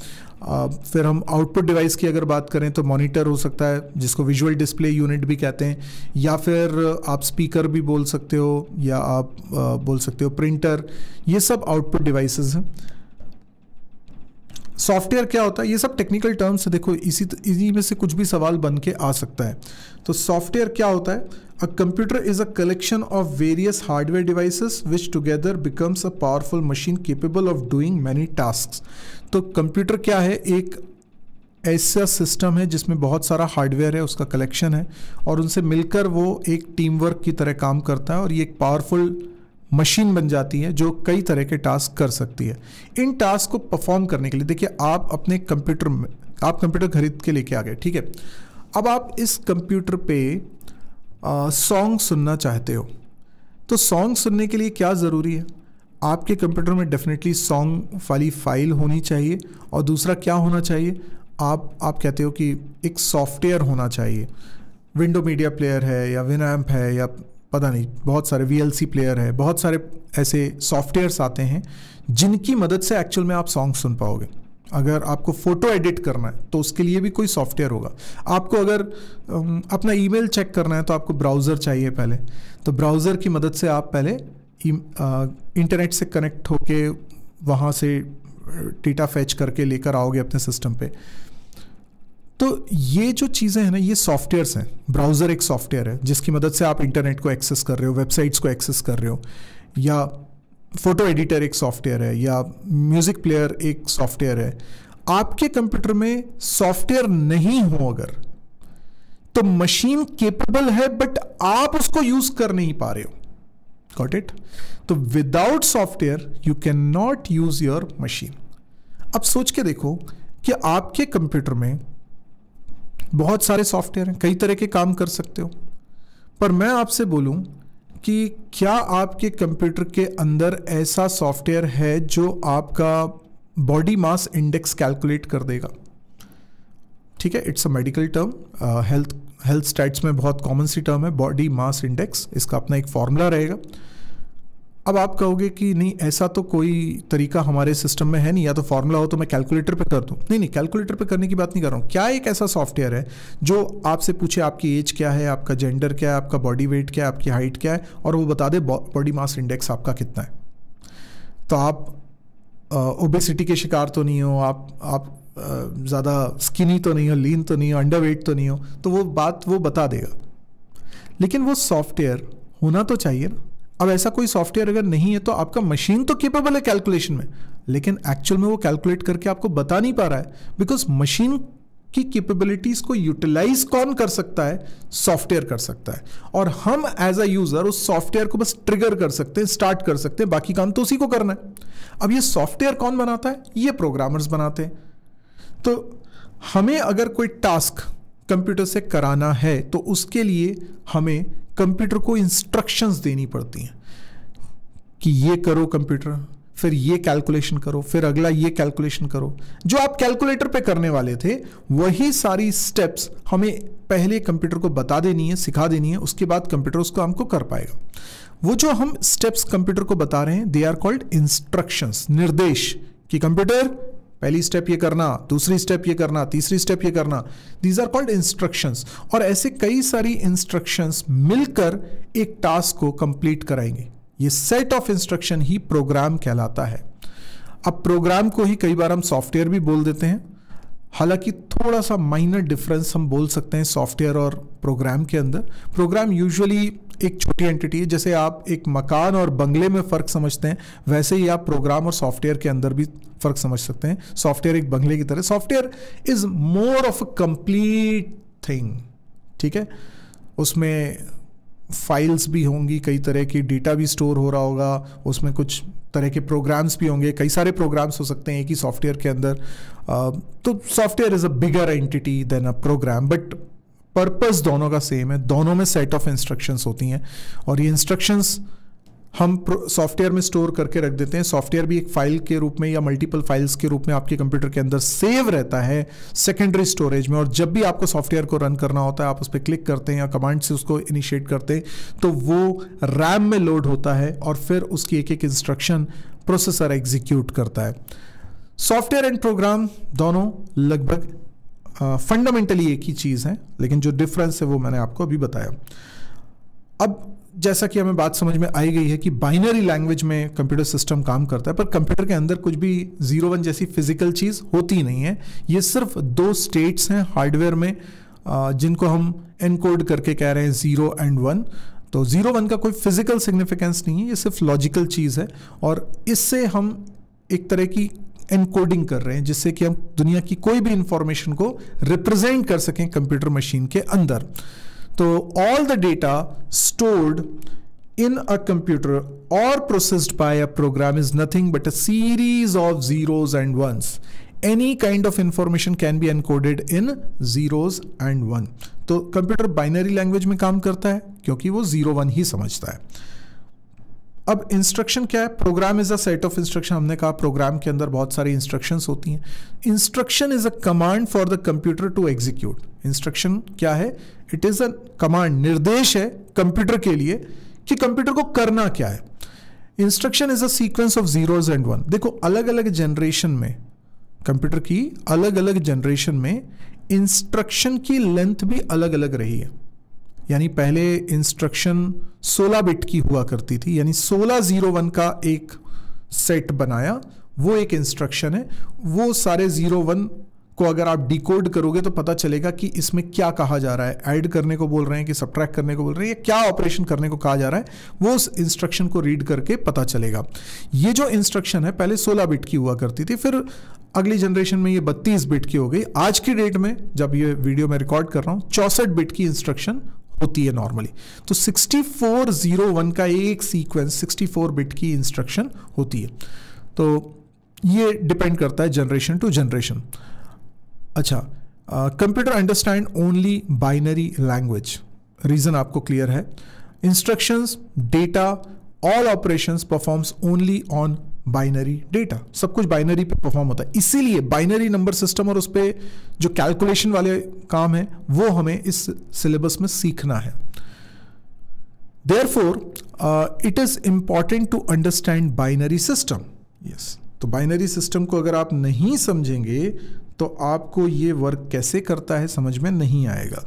फिर हम आउटपुट डिवाइस की अगर बात करें तो मॉनिटर हो सकता है जिसको विजुअल डिस्प्ले यूनिट भी कहते हैं या फिर आप स्पीकर भी बोल सकते हो या आप बोल सकते हो प्रिंटर ये सब आउटपुट डिवाइसेस हैं सॉफ्टवेयर क्या होता है ये सब टेक्निकल टर्म्स देखो इसी इसी में से कुछ भी सवाल बन के आ सकता है तो सॉफ्टवेयर क्या होता है a computer is a collection of various hardware devices which together becomes a powerful machine capable of doing many task तो कंप्यूटर क्या है एक ऐसा सिस्टम है जिसमें बहुत सारा हार्डवेयर है उसका कलेक्शन है और उनसे मिलकर वो एक टीम वर्क की तरह काम करता है और ये एक पावरफुल मशीन बन जाती है जो कई तरह के टास्क कर सकती है इन टास्क को परफॉर्म करने के लिए देखिए आप अपने कंप्यूटर में आप कंप्यूटर खरीद के लेके आ गए ठीक है अब आप इस कंप्यूटर पे सॉन्ग सुनना चाहते हो तो सॉन्ग सुनने के लिए क्या ज़रूरी है आपके कंप्यूटर में डेफिनेटली सॉन्ग वाली फाइल होनी चाहिए और दूसरा क्या होना चाहिए आप आप कहते हो कि एक सॉफ्टवेयर होना चाहिए विंडो मीडिया प्लेयर है या विनैम्प है या पता नहीं बहुत सारे वी प्लेयर है बहुत सारे ऐसे सॉफ्टवेयर्स आते हैं जिनकी मदद से एक्चुअल में आप सॉन्ग सुन पाओगे अगर आपको फ़ोटो एडिट करना है तो उसके लिए भी कोई सॉफ्टवेयर होगा आपको अगर अपना ईमेल चेक करना है तो आपको ब्राउज़र चाहिए पहले तो ब्राउज़र की मदद से आप पहले इंटरनेट से कनेक्ट होके वहाँ से डेटा फैच करके लेकर आओगे अपने सिस्टम पे तो ये जो चीज़ें हैं ना ये सॉफ्टवेयर्स हैं ब्राउज़र एक सॉफ्टवेयर है जिसकी मदद से आप इंटरनेट को एक्सेस कर रहे हो वेबसाइट्स को एक्सेस कर रहे हो या फ़ोटो एडिटर एक सॉफ्टवेयर है या म्यूज़िक प्लेयर एक सॉफ्टवेयर है आपके कंप्यूटर में सॉफ्टवेयर नहीं हो अगर तो मशीन केपेबल है बट आप उसको यूज कर नहीं पा रहे हो गॉट इट तो without software you can not use your machine अब सोच के देखो कि आपके कंप्यूटर में बहुत सारे सॉफ्टवेयर हैं कई तरह के काम कर सकते हो पर मैं आपसे बोलूँ कि क्या आपके कंप्यूटर के अंदर ऐसा सॉफ्टवेयर है जो आपका बॉडी मास इंडेक्स कैलकुलेट कर देगा ठीक है it's a medical term health health stats में बहुत कॉमन सी टर्म है बॉडी मास इंडेक्स इसका अपना एक फॉर्मूला रहेगा अब आप कहोगे कि नहीं ऐसा तो कोई तरीका हमारे सिस्टम में है नहीं या तो फार्मूला हो तो मैं कैलकुलेटर पे कर दूँ नहीं नहीं कैलकुलेटर पे करने की बात नहीं कर रहा हूँ क्या एक ऐसा सॉफ्टवेयर है जो आपसे पूछे आपकी एज क्या है आपका जेंडर क्या है आपका बॉडी वेट क्या है आपकी हाइट क्या है और वो बता दे बॉडी मास इंडेक्स आपका कितना है तो आप ओबेसिटी के शिकार तो नहीं हो आप आप ज़्यादा स्किनी तो नहीं हो लीन तो नहीं हो अंडर वेट तो नहीं हो तो वो बात वो बता देगा लेकिन वो सॉफ्टवेयर होना तो चाहिए ना अब ऐसा कोई सॉफ्टवेयर अगर नहीं है तो आपका मशीन तो केपेबल है कैलकुलेशन में लेकिन एक्चुअल में वो कैलकुलेट करके आपको बता नहीं पा रहा है बिकॉज मशीन की कैपेबिलिटीज को यूटिलाइज कौन कर सकता है सॉफ्टवेयर कर सकता है और हम एज अ यूजर उस सॉफ्टवेयर को बस ट्रिगर कर सकते हैं स्टार्ट कर सकते हैं बाकी काम तो उसी को करना है अब ये सॉफ्टवेयर कौन बनाता है ये प्रोग्रामर्स बनाते हैं तो हमें अगर कोई टास्क कंप्यूटर से कराना है तो उसके लिए हमें कंप्यूटर को इंस्ट्रक्शंस देनी पड़ती हैं कि ये करो कंप्यूटर फिर ये कैलकुलेशन करो फिर अगला ये कैलकुलेशन करो जो आप कैलकुलेटर पे करने वाले थे वही सारी स्टेप्स हमें पहले कंप्यूटर को बता देनी है सिखा देनी है उसके बाद कंप्यूटर उसको हमको कर पाएगा वो जो हम स्टेप्स कंप्यूटर को बता रहे हैं दे आर कॉल्ड इंस्ट्रक्शंस निर्देश कि कंप्यूटर पहली स्टेप ये करना दूसरी स्टेप ये करना तीसरी स्टेप ये करना दीज आर कॉल्ड इंस्ट्रक्शंस और ऐसे कई सारी इंस्ट्रक्शंस मिलकर एक टास्क को कंप्लीट कराएंगे ये सेट ऑफ इंस्ट्रक्शन ही प्रोग्राम कहलाता है अब प्रोग्राम को ही कई बार हम सॉफ्टवेयर भी बोल देते हैं हालांकि थोड़ा सा माइनर डिफरेंस हम बोल सकते हैं सॉफ्टवेयर और प्रोग्राम के अंदर प्रोग्राम यूजुअली एक छोटी एंटिटी है जैसे आप एक मकान और बंगले में फ़र्क समझते हैं वैसे ही आप प्रोग्राम और सॉफ्टवेयर के अंदर भी फ़र्क समझ सकते हैं सॉफ्टवेयर एक बंगले की तरह software is more of a complete thing ठीक है उसमें फाइल्स भी होंगी कई तरह की डेटा भी स्टोर हो रहा होगा उसमें कुछ तरह के प्रोग्राम्स भी होंगे कई सारे प्रोग्राम्स हो सकते हैं एक ही सॉफ्टवेयर के अंदर तो software is a bigger entity than a program but purpose दोनों का सेम है दोनों में सेट ऑफ इंस्ट्रक्शंस होती हैं और ये इंस्ट्रक्शंस हम सॉफ्टवेयर में स्टोर करके रख देते हैं सॉफ्टवेयर भी एक फाइल के रूप में या मल्टीपल फाइल्स के रूप में आपके कंप्यूटर के अंदर सेव रहता है सेकेंडरी स्टोरेज में और जब भी आपको सॉफ्टवेयर को रन करना होता है आप उस पर क्लिक करते हैं या कमांड से उसको इनिशिएट करते हैं तो वो रैम में लोड होता है और फिर उसकी एक एक इंस्ट्रक्शन प्रोसेसर एग्जीक्यूट करता है सॉफ्टवेयर एंड प्रोग्राम दोनों लगभग फंडामेंटली एक ही चीज़ है लेकिन जो डिफरेंस है वो मैंने आपको अभी बताया अब जैसा कि हमें बात समझ में आई गई है कि बाइनरी लैंग्वेज में कंप्यूटर सिस्टम काम करता है पर कंप्यूटर के अंदर कुछ भी जीरो वन जैसी फिजिकल चीज़ होती नहीं है ये सिर्फ दो स्टेट्स हैं हार्डवेयर में जिनको हम एनकोड करके कह रहे हैं ज़ीरो एंड वन तो ज़ीरो वन का कोई फिजिकल सिग्निफिकेंस नहीं है ये सिर्फ लॉजिकल चीज़ है और इससे हम एक तरह की एनकोडिंग कर रहे हैं जिससे कि हम दुनिया की कोई भी इंफॉर्मेशन को रिप्रेजेंट कर सकें कंप्यूटर मशीन के अंदर तो all the data stored in a computer और processed by a program is nothing but a series of zeros and ones any kind of information can be encoded in zeros and one तो computer binary language में काम करता है क्योंकि वो zero one ही समझता है अब इंस्ट्रक्शन क्या है program is a set of instruction हमने कहा प्रोग्राम के अंदर बहुत सारी इंस्ट्रक्शंस होती हैं instruction is a command for the computer to execute instruction क्या है इट इज अ कमांड निर्देश है कंप्यूटर के लिए कि कंप्यूटर को करना क्या है instruction is a sequence of zeros and one देखो अलग अलग जनरेशन में कंप्यूटर की अलग अलग जनरेशन में इंस्ट्रक्शन की लेंथ भी अलग अलग रही है यानी पहले इंस्ट्रक्शन 16 बिट की हुआ करती थी यानी 1601 का एक सेट बनाया वो एक इंस्ट्रक्शन है वो सारे ज़ीरो वन को अगर आप डिकोड करोगे तो पता चलेगा कि इसमें क्या कहा जा रहा है ऐड करने को बोल रहे हैं कि सब्ट्रैक्ट करने को बोल रहे हैं या क्या ऑपरेशन करने को कहा जा रहा है वो उस इंस्ट्रक्शन को रीड करके पता चलेगा ये जो इंस्ट्रक्शन है पहले सोलह बिट की हुआ करती थी फिर अगली जनरेशन में ये 32 बिट की हो गई आज की डेट में जब ये वीडियो मैं रिकॉर्ड कर रहा हूँ चौंसठ बिट की इंस्ट्रक्शन होती है नॉर्मली तो 6401 का एक सीक्वेंस 64 बिट की इंस्ट्रक्शन होती है तो ये डिपेंड करता है जनरेशन टू जनरेशन अच्छा computer understand only binary language reason आपको क्लियर है instructions data all operations performs only on binary data सब कुछ बाइनरी पे परफॉर्म होता है इसीलिए बाइनरी नंबर सिस्टम और उस पर जो कैलकुलेशन वाले काम है वो हमें इस सिलेबस में सीखना है there it is important to understand binary system yes तो बाइनरी सिस्टम को अगर आप नहीं समझेंगे तो आपको ये वर्क कैसे करता है समझ में नहीं आएगा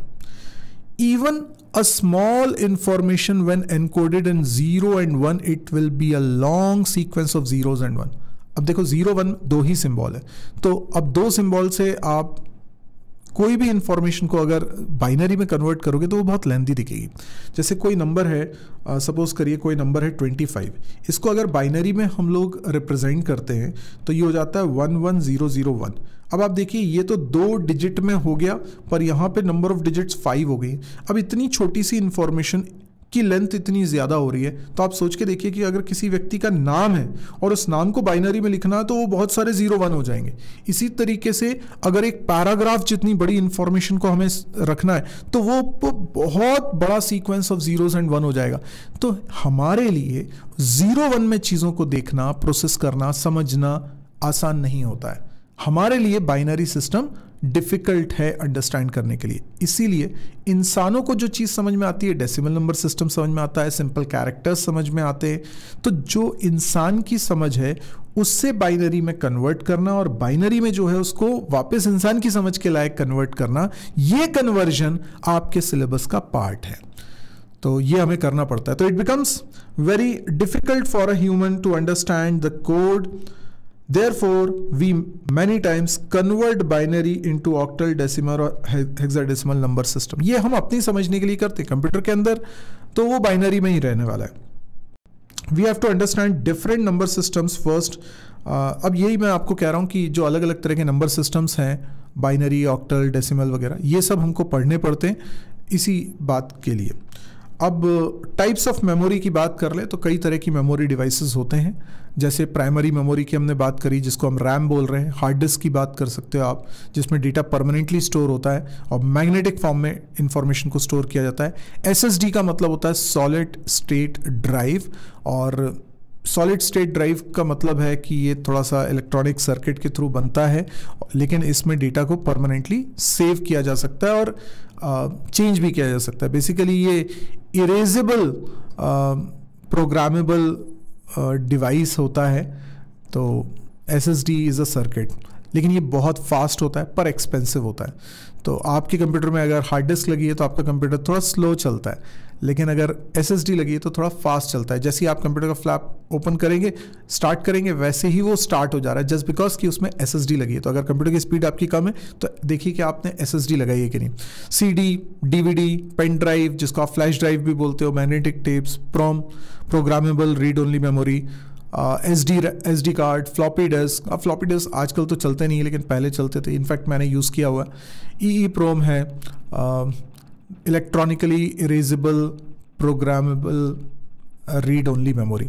even a small information when encoded in 0 and 1 it will be a long sequence of zeros and 1 अब देखो जीरो वन दो ही सिंबल है तो अब दो सिंबल से आप कोई भी इंफॉर्मेशन को अगर बाइनरी में कन्वर्ट करोगे तो वो बहुत लेंथी दिखेगी जैसे कोई नंबर है सपोज करिए कोई नंबर है ट्वेंटी फाइव इसको अगर बाइनरी में हम लोग रिप्रेजेंट करते हैं तो ये हो जाता है one one zero zero one अब आप देखिए ये तो दो डिजिट में हो गया पर यहाँ पे नंबर ऑफ डिजिट्स फाइव हो गई अब इतनी छोटी सी इन्फॉर्मेशन की लेंथ इतनी ज़्यादा हो रही है तो आप सोच के देखिए कि अगर किसी व्यक्ति का नाम है और उस नाम को बाइनरी में लिखना है तो वो बहुत सारे ज़ीरो वन हो जाएंगे इसी तरीके से अगर एक पैराग्राफ जितनी बड़ी इन्फॉर्मेशन को हमें रखना है तो वो बहुत बड़ा sequence of zeros and one हो जाएगा तो हमारे लिए ज़ीरो वन में चीज़ों को देखना प्रोसेस करना समझना आसान नहीं होता है हमारे लिए बाइनरी सिस्टम डिफ़िकल्ट है अंडरस्टैंड करने के लिए इसीलिए इंसानों को जो चीज़ समझ में आती है डेसिमल नंबर सिस्टम समझ में आता है सिंपल कैरेक्टर्स समझ में आते हैं तो जो इंसान की समझ है उससे बाइनरी में कन्वर्ट करना और बाइनरी में जो है उसको वापस इंसान की समझ के लायक कन्वर्ट करना ये कन्वर्जन आपके सिलेबस का पार्ट है तो ये हमें करना पड़ता है तो it becomes very difficult for a human to understand the code Therefore, we many times convert binary into octal, decimal और hexadecimal number system. ये हम अपनी समझने के लिए करते हैं कंप्यूटर के अंदर तो वो बाइनरी में ही रहने वाला है we have to understand different number systems first अब यही मैं आपको कह रहा हूँ कि जो अलग अलग तरह के नंबर सिस्टम्स हैं बाइनरी ऑक्टल डेसिमल वगैरह ये सब हमको पढ़ने पड़ते हैं इसी बात के लिए अब टाइप्स ऑफ मेमोरी की बात कर ले तो कई तरह की मेमोरी डिवाइसेस होते हैं जैसे प्राइमरी मेमोरी की हमने बात करी जिसको हम रैम बोल रहे हैं हार्ड डिस्क की बात कर सकते हो आप जिसमें डेटा परमानेंटली स्टोर होता है और मैग्नेटिक फॉर्म में इंफॉर्मेशन को स्टोर किया जाता है एस का मतलब होता है सॉलिड स्टेट ड्राइव और सॉलिड स्टेट ड्राइव का मतलब है कि ये थोड़ा सा इलेक्ट्रॉनिक सर्किट के थ्रू बनता है लेकिन इसमें डेटा को परमानेंटली सेव किया जा सकता है और चेंज भी किया जा सकता है बेसिकली ये इरेजेबल प्रोग्रामेबल डिवाइस होता है तो S S D is a circuit लेकिन ये बहुत फास्ट होता है पर एक्सपेंसिव होता है तो आपके कंप्यूटर में अगर हार्ड डिस्क लगी है तो आपका कंप्यूटर थोड़ा स्लो चलता है लेकिन अगर एस लगी तो थोड़ा फास्ट चलता है जैसे ही आप कंप्यूटर का फ्लैप ओपन करेंगे स्टार्ट करेंगे वैसे ही वो स्टार्ट हो जा रहा है जस्ट बिकॉज कि उसमें एस लगी है तो अगर कंप्यूटर की स्पीड आपकी कम है तो देखिए कि आपने एस लगाई है कि नहीं सी डी पेन ड्राइव जिसको आप फ्लैश ड्राइव भी बोलते हो magnetic tapes PROM programmable read only memory S D S D card floppy disk अब फ्लॉपी डेस्क आजकल तो चलते नहीं है लेकिन पहले चलते थे इनफैक्ट मैंने यूज़ किया हुआ ई ई प्रोम है uh, electronically erasable programmable read only memory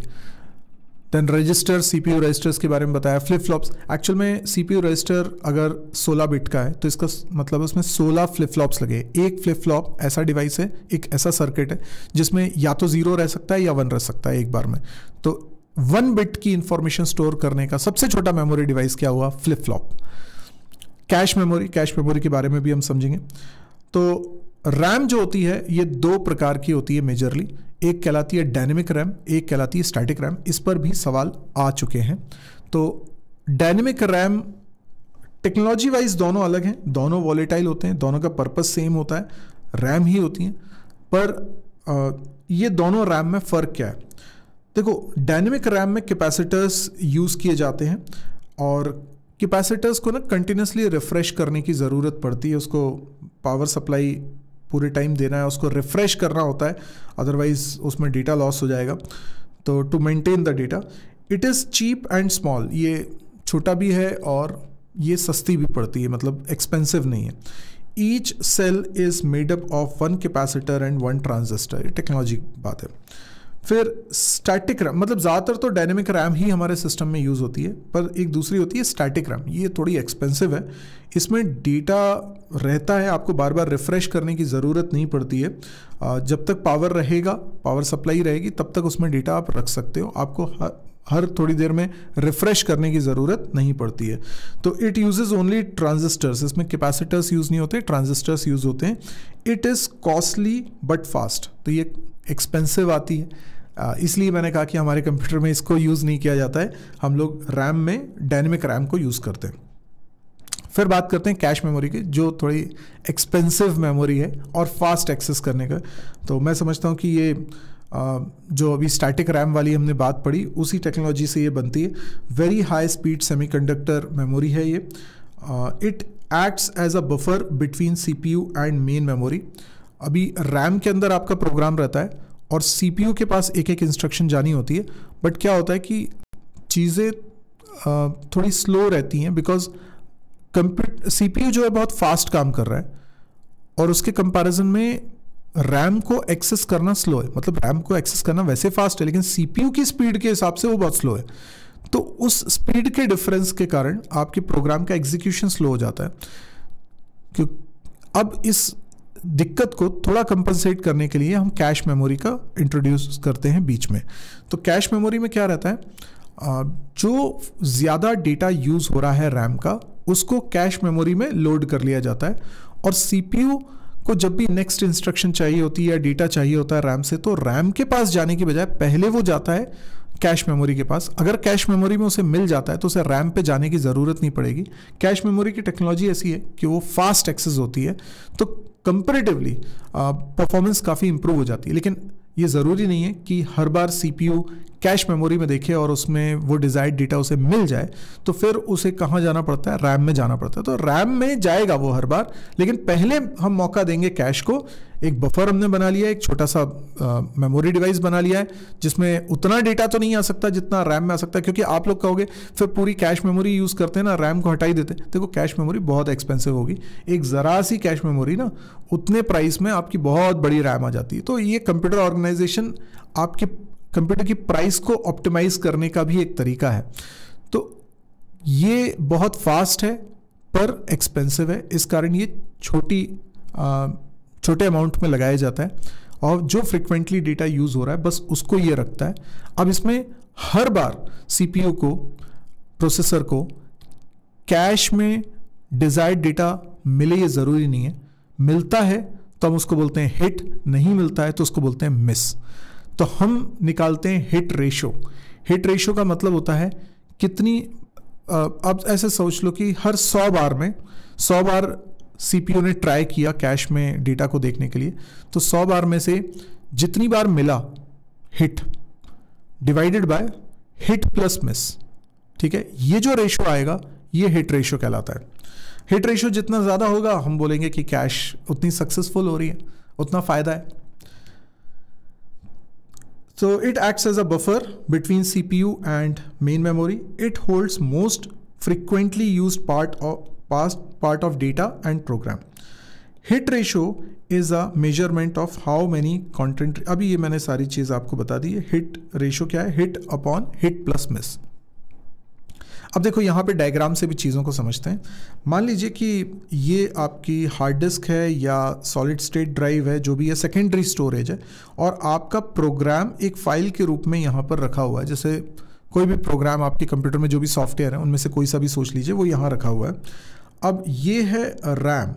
then register C P U registers के बारे में बताया फ्लिप फ्लॉप्स एक्चुअल में सी पी यू रजिस्टर अगर सोलह बिट का है तो इसका मतलब उसमें सोलह फ्लिप फ्लॉप्स लगे एक फ्लिप फ्लॉप ऐसा डिवाइस है एक ऐसा सर्किट है जिसमें या तो ज़ीरो रह सकता है या वन रह सकता है एक बार में तो वन बिट की इंफॉर्मेशन स्टोर करने का सबसे छोटा मेमोरी डिवाइस क्या हुआ flip flop cache memory cache memory के बारे में भी हम समझेंगे तो रैम जो होती है ये दो प्रकार की होती है मेजरली एक कहलाती है डायनेमिक रैम एक कहलाती है स्टैटिक रैम इस पर भी सवाल आ चुके हैं तो डायनेमिक रैम टेक्नोलॉजी वाइज दोनों अलग हैं दोनों वॉलेटाइल होते हैं दोनों का पर्पस सेम होता है रैम ही होती हैं पर आ, ये दोनों रैम में फ़र्क क्या है देखो डायनेमिक रैम में कैपेसिटर्स यूज़ किए जाते हैं और कैपेसिटर्स को ना कंटिन्यूसली रिफ़्रेश करने की ज़रूरत पड़ती है उसको पावर सप्लाई पूरे टाइम देना है उसको रिफ्रेश करना होता है अदरवाइज उसमें डेटा लॉस हो जाएगा तो to maintain the data it is cheap and small ये छोटा भी है और ये सस्ती भी पड़ती है मतलब एक्सपेंसिव नहीं है each cell is made up of one capacitor and one transistor ये टेक्नोलॉजी बात है फिर स्टैटिक रैम मतलब ज़्यादातर तो डायनेमिक रैम ही हमारे सिस्टम में यूज़ होती है पर एक दूसरी होती है स्टैटिक रैम ये थोड़ी एक्सपेंसिव है इसमें डेटा रहता है आपको बार बार रिफ़्रेश करने की ज़रूरत नहीं पड़ती है जब तक पावर रहेगा पावर सप्लाई रहेगी तब तक उसमें डेटा आप रख सकते हो आपको हर हर थोड़ी देर में रिफ़्रेश करने की ज़रूरत नहीं पड़ती है तो इट यूज ओनली ट्रांजिस्टर्स इसमें कैपेसिटर्स यूज़ नहीं होते ट्रांजिस्टर्स यूज़ होते हैं it is costly but fast तो ये एक्सपेंसिव आती है इसलिए मैंने कहा कि हमारे कंप्यूटर में इसको यूज़ नहीं किया जाता है हम लोग रैम में डायनेमिक रैम को यूज़ करते हैं फिर बात करते हैं कैश मेमोरी की जो थोड़ी एक्सपेंसिव मेमोरी है और फास्ट एक्सेस करने का तो मैं समझता हूँ कि ये जो अभी स्टैटिक रैम वाली हमने बात पढ़ी उसी टेक्नोलॉजी से ये बनती है very high speed semiconductor memory है ये it acts as a buffer between CPU and main memory अभी रैम के अंदर आपका प्रोग्राम रहता है और सी के पास एक एक इंस्ट्रक्शन जानी होती है बट क्या होता है कि चीज़ें थोड़ी स्लो रहती हैं बिकॉज कंप्यूट सी जो है बहुत फास्ट काम कर रहा है और उसके कंपैरिजन में रैम को एक्सेस करना स्लो है मतलब रैम को एक्सेस करना वैसे फास्ट है लेकिन सी की स्पीड के हिसाब से वो बहुत स्लो है तो उस स्पीड के डिफरेंस के कारण आपके प्रोग्राम का एग्जीक्यूशन स्लो हो जाता है क्यों अब इस दिक्कत को थोड़ा कंपनसेट करने के लिए हम कैश मेमोरी का इंट्रोड्यूस करते हैं बीच में तो कैश मेमोरी में क्या रहता है जो ज़्यादा डेटा यूज़ हो रहा है रैम का उसको कैश मेमोरी में लोड कर लिया जाता है और सी को जब भी नेक्स्ट इंस्ट्रक्शन चाहिए होती है या डेटा चाहिए होता है रैम से तो रैम के पास जाने के बजाय पहले वो जाता है कैश मेमोरी के पास अगर कैश मेमोरी में उसे मिल जाता है तो उसे रैम पे जाने की ज़रूरत नहीं पड़ेगी कैश मेमोरी की टेक्नोलॉजी ऐसी है कि वो फास्ट एक्सेस होती है तो कंपेरेटिवली परफॉर्मेंस काफ़ी इंप्रूव हो जाती है लेकिन ये ज़रूरी नहीं है कि हर बार सी कैश मेमोरी में देखे और उसमें वो डिजायर्ड डेटा उसे मिल जाए तो फिर उसे कहाँ जाना पड़ता है रैम में जाना पड़ता है तो रैम में जाएगा वो हर बार लेकिन पहले हम मौका देंगे कैश को एक बफर हमने बना लिया एक छोटा सा मेमोरी डिवाइस बना लिया है जिसमें उतना डेटा तो नहीं आ सकता जितना रैम में आ सकता है क्योंकि आप लोग कहोगे फिर पूरी कैश मेमोरी यूज़ करते हैं ना रैम को हटाई देते हैं देखो कैश मेमोरी बहुत एक्सपेंसिव होगी एक ज़रा सी कैश मेमोरी ना उतने प्राइस में आपकी बहुत बड़ी रैम आ जाती है तो ये कंप्यूटर ऑर्गेनाइजेशन आपके कंप्यूटर की प्राइस को ऑप्टिमाइज करने का भी एक तरीका है तो ये बहुत फास्ट है पर एक्सपेंसिव है इस कारण ये छोटी छोटे अमाउंट में लगाया जाता है और जो फ्रिक्वेंटली डेटा यूज़ हो रहा है बस उसको ये रखता है अब इसमें हर बार सीपीयू को प्रोसेसर को कैश में डिज़ायर्ड डेटा मिले ये ज़रूरी नहीं है मिलता है तो हम उसको बोलते हैं हिट नहीं मिलता है तो उसको बोलते हैं मिस तो हम निकालते हैं हिट रेशो हिट रेशो का मतलब होता है कितनी अब ऐसे सोच लो कि हर सौ बार में सौ बार सीपीयू ने ट्राई किया कैश में डेटा को देखने के लिए तो सौ बार में से जितनी बार मिला hit divided by hit plus miss ठीक है ये जो रेशो आएगा ये हिट रेशो कहलाता है हिट रेशो जितना ज़्यादा होगा हम बोलेंगे कि कैश उतनी सक्सेसफुल हो रही है उतना फ़ायदा है So it acts as a buffer between CPU and main memory. It holds most frequently used part of past part of data and program. Hit ratio is a measurement of how many content. अभी ये मैंने सारी चीज़ आपको बता दी है Hit ratio क्या है Hit upon hit plus miss. अब देखो यहाँ पे डायग्राम से भी चीज़ों को समझते हैं मान लीजिए कि ये आपकी हार्ड डिस्क है या सॉलिड स्टेट ड्राइव है जो भी है सेकेंडरी स्टोरेज है और आपका प्रोग्राम एक फ़ाइल के रूप में यहाँ पर रखा हुआ है जैसे कोई भी प्रोग्राम आपके कंप्यूटर में जो भी सॉफ्टवेयर है उनमें से कोई सा भी सोच लीजिए वो यहाँ रखा हुआ है अब ये है रैम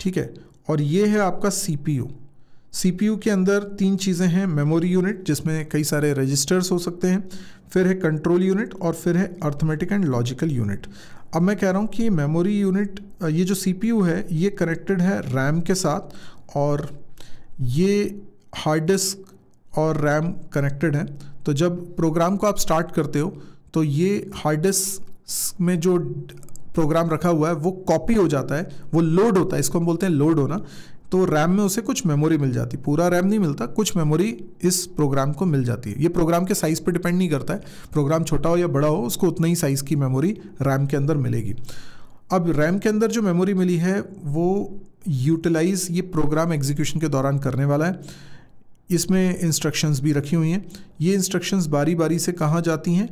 ठीक है और ये है आपका सी सी के अंदर तीन चीज़ें हैं मेमोरी यूनिट जिसमें कई सारे रजिस्टर्स हो सकते हैं फिर है कंट्रोल यूनिट और फिर है अर्थमेटिक एंड लॉजिकल यूनिट अब मैं कह रहा हूँ कि ये मेमोरी यूनिट ये जो सी है ये कनेक्टेड है रैम के साथ और ये हार्ड डिस्क और रैम कनेक्टेड है तो जब प्रोग्राम को आप स्टार्ट करते हो तो ये हार्ड डिस्क में जो प्रोग्राम रखा हुआ है वो कॉपी हो जाता है वो लोड होता है इसको हम बोलते हैं लोड होना तो रैम में उसे कुछ मेमोरी मिल जाती पूरा रैम नहीं मिलता कुछ मेमोरी इस प्रोग्राम को मिल जाती है ये प्रोग्राम के साइज़ पर डिपेंड नहीं करता है प्रोग्राम छोटा हो या बड़ा हो उसको उतना ही साइज़ की मेमोरी रैम के अंदर मिलेगी अब रैम के अंदर जो मेमोरी मिली है वो यूटिलाइज़ ये प्रोग्राम एग्जीक्यूशन के दौरान करने वाला है इसमें इंस्ट्रक्शंस भी रखी हुई हैं ये इंस्ट्रक्शंस बारी बारी से कहाँ जाती हैं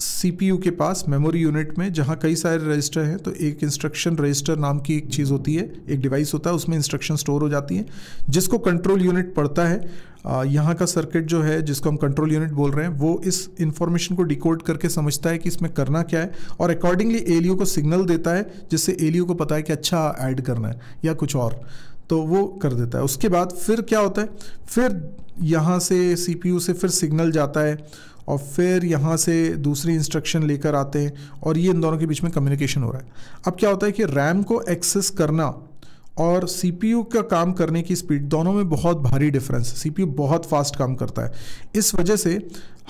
सीपीयू के पास मेमोरी यूनिट में जहाँ कई सारे रजिस्टर हैं तो एक इंस्ट्रक्शन रजिस्टर नाम की एक चीज़ होती है एक डिवाइस होता है उसमें इंस्ट्रक्शन स्टोर हो जाती है जिसको कंट्रोल यूनिट पढ़ता है यहाँ का सर्किट जो है जिसको हम कंट्रोल यूनिट बोल रहे हैं वो इस इन्फॉर्मेशन को डिकोड करके समझता है कि इसमें करना क्या है और अकॉर्डिंगली एलियो को सिग्नल देता है जिससे एलियो को पता है कि अच्छा ऐड करना है या कुछ और तो वो कर देता है उसके बाद फिर क्या होता है फिर यहाँ से सी से फिर सिग्नल जाता है और फिर यहाँ से दूसरी इंस्ट्रक्शन लेकर आते हैं और ये इन दोनों के बीच में कम्युनिकेशन हो रहा है अब क्या होता है कि रैम को एक्सेस करना और सी का काम करने की स्पीड दोनों में बहुत भारी डिफरेंस है सी बहुत फास्ट काम करता है इस वजह से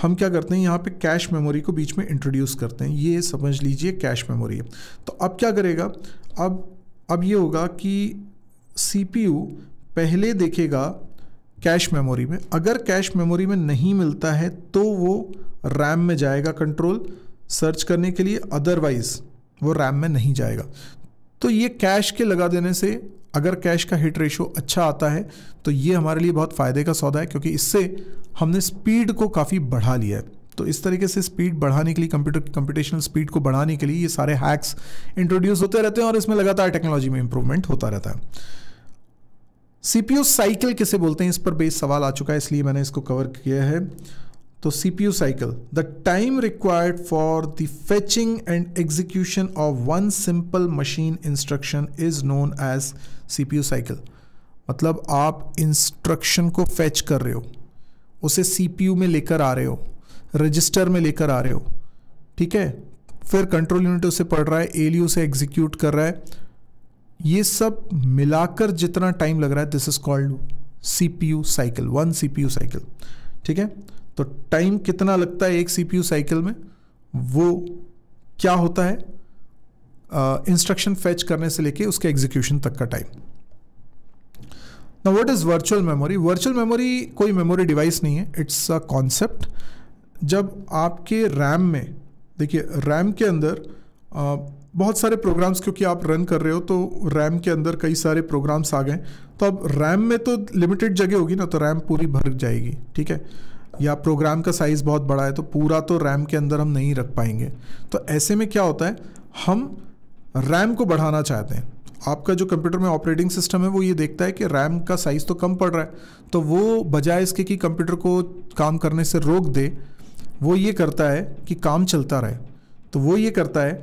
हम क्या करते हैं यहाँ पे कैश मेमोरी को बीच में इंट्रोड्यूस करते हैं ये समझ लीजिए कैश मेमोरी है तो अब क्या करेगा अब अब ये होगा कि सी पहले देखेगा कैश मेमोरी में अगर कैश मेमोरी में नहीं मिलता है तो वो रैम में जाएगा कंट्रोल सर्च करने के लिए अदरवाइज वो रैम में नहीं जाएगा तो ये कैश के लगा देने से अगर कैश का हिट रेशो अच्छा आता है तो ये हमारे लिए बहुत फ़ायदे का सौदा है क्योंकि इससे हमने स्पीड को काफ़ी बढ़ा लिया है तो इस तरीके से स्पीड बढ़ाने के लिए कंप्यूटर कंप्यूटेशनल स्पीड को बढ़ाने के लिए ये सारे हैक्स इंट्रोड्यूस होते रहते हैं और इसमें लगातार टेक्नोलॉजी में इंप्रूवमेंट होता रहता है सीपीयू साइकिल किसे बोलते हैं इस पर बेस सवाल आ चुका है इसलिए मैंने इसको कवर किया है तो CPU cycle the time required for the fetching and execution of one simple machine instruction is known as CPU cycle मतलब आप इंस्ट्रक्शन को फैच कर रहे हो उसे सीपीयू में लेकर आ रहे हो रजिस्टर में लेकर आ रहे हो ठीक है फिर कंट्रोल यूनिट उसे पढ़ रहा है एलयू से एग्जीक्यूट कर रहा है ये सब मिलाकर जितना टाइम लग रहा है this is called C P U cycle one C P U cycle ठीक है तो टाइम कितना लगता है एक सी पी यू साइकिल में वो क्या होता है इंस्ट्रक्शन uh, फेच करने से लेके उसके एग्जीक्यूशन तक का टाइम ना what is virtual memory virtual memory कोई मेमोरी डिवाइस नहीं है इट्स अ कॉन्सेप्ट जब आपके रैम में देखिए रैम के अंदर बहुत सारे प्रोग्राम्स क्योंकि आप रन कर रहे हो तो रैम के अंदर कई सारे प्रोग्राम्स आ गए तो अब रैम में तो लिमिटेड जगह होगी ना तो रैम पूरी भर जाएगी ठीक है या प्रोग्राम का साइज़ बहुत बड़ा है तो पूरा तो रैम के अंदर हम नहीं रख पाएंगे तो ऐसे में क्या होता है हम रैम को बढ़ाना चाहते हैं आपका जो कंप्यूटर में ऑपरेटिंग सिस्टम है वो ये देखता है कि रैम का साइज़ तो कम पड़ रहा है तो वो बजाय इसके कि कंप्यूटर को काम करने से रोक दे वो ये करता है कि काम चलता रहे तो वो ये करता है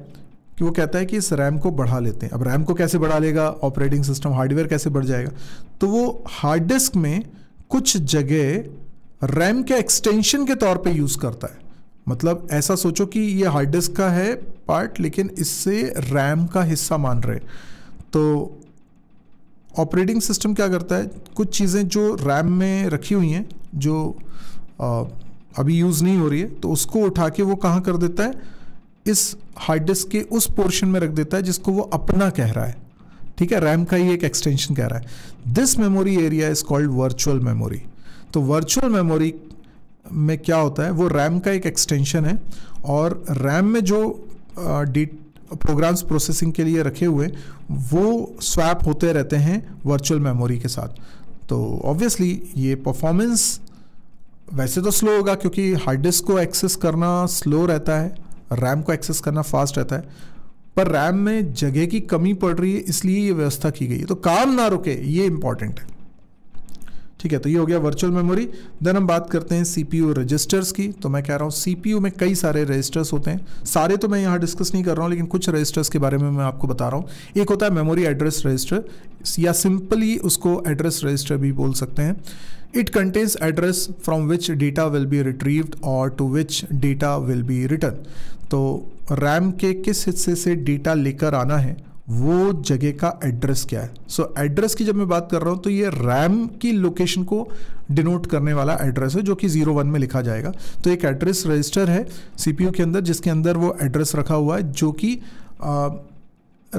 कि वो कहता है कि इस रैम को बढ़ा लेते हैं अब रैम को कैसे बढ़ा लेगा ऑपरेटिंग सिस्टम हार्डवेयर कैसे बढ़ जाएगा तो वो हार्ड डिस्क में कुछ जगह रैम के एक्सटेंशन के तौर पे यूज़ करता है मतलब ऐसा सोचो कि ये हार्ड डिस्क का है पार्ट लेकिन इससे रैम का हिस्सा मान रहे तो ऑपरेटिंग सिस्टम क्या करता है कुछ चीज़ें जो रैम में रखी हुई हैं जो आ, अभी यूज़ नहीं हो रही है तो उसको उठा के वो कहाँ कर देता है इस हार्ड डिस्क के उस पोर्शन में रख देता है जिसको वो अपना कह रहा है ठीक है रैम का ही एक एक्सटेंशन कह रहा है this memory area is called virtual memory तो वर्चुअल मेमोरी में क्या होता है वो रैम का एक एक्सटेंशन है और रैम में जो डी प्रोग्राम्स प्रोसेसिंग के लिए रखे हुए वो स्वैप होते रहते हैं वर्चुअल मेमोरी के साथ तो ऑब्वियसली ये परफॉर्मेंस वैसे तो स्लो होगा क्योंकि हार्ड डिस्क को एक्सेस करना स्लो रहता है रैम को एक्सेस करना फास्ट रहता है पर रैम में जगह की कमी पड़ रही है इसलिए ये व्यवस्था की गई है तो काम ना रुके ये इंपॉर्टेंट है ठीक है तो ये हो गया वर्चुअल मेमोरी देन हम बात करते हैं सीपीयू रजिस्टर्स की तो मैं कह रहा हूँ सीपीयू में कई सारे रजिस्टर्स होते हैं सारे तो मैं यहाँ डिस्कस नहीं कर रहा हूँ लेकिन कुछ रजिस्टर्स के बारे में मैं आपको बता रहा हूँ एक होता है मेमोरी एड्रेस रजिस्टर या सिंपली उसको एड्रेस रजिस्टर भी बोल सकते हैं it contains address from which data will be retrieved और to which data will be return तो रैम के किस हिस्से से डेटा लेकर आना है वो जगह का एड्रेस क्या है सो so, एड्रेस की जब मैं बात कर रहा हूँ तो ये रैम की लोकेशन को डिनोट करने वाला एड्रेस है जो कि जीरो वन में लिखा जाएगा तो एक एड्रेस रजिस्टर है सीपीयू के अंदर जिसके अंदर वो एड्रेस रखा हुआ है जो कि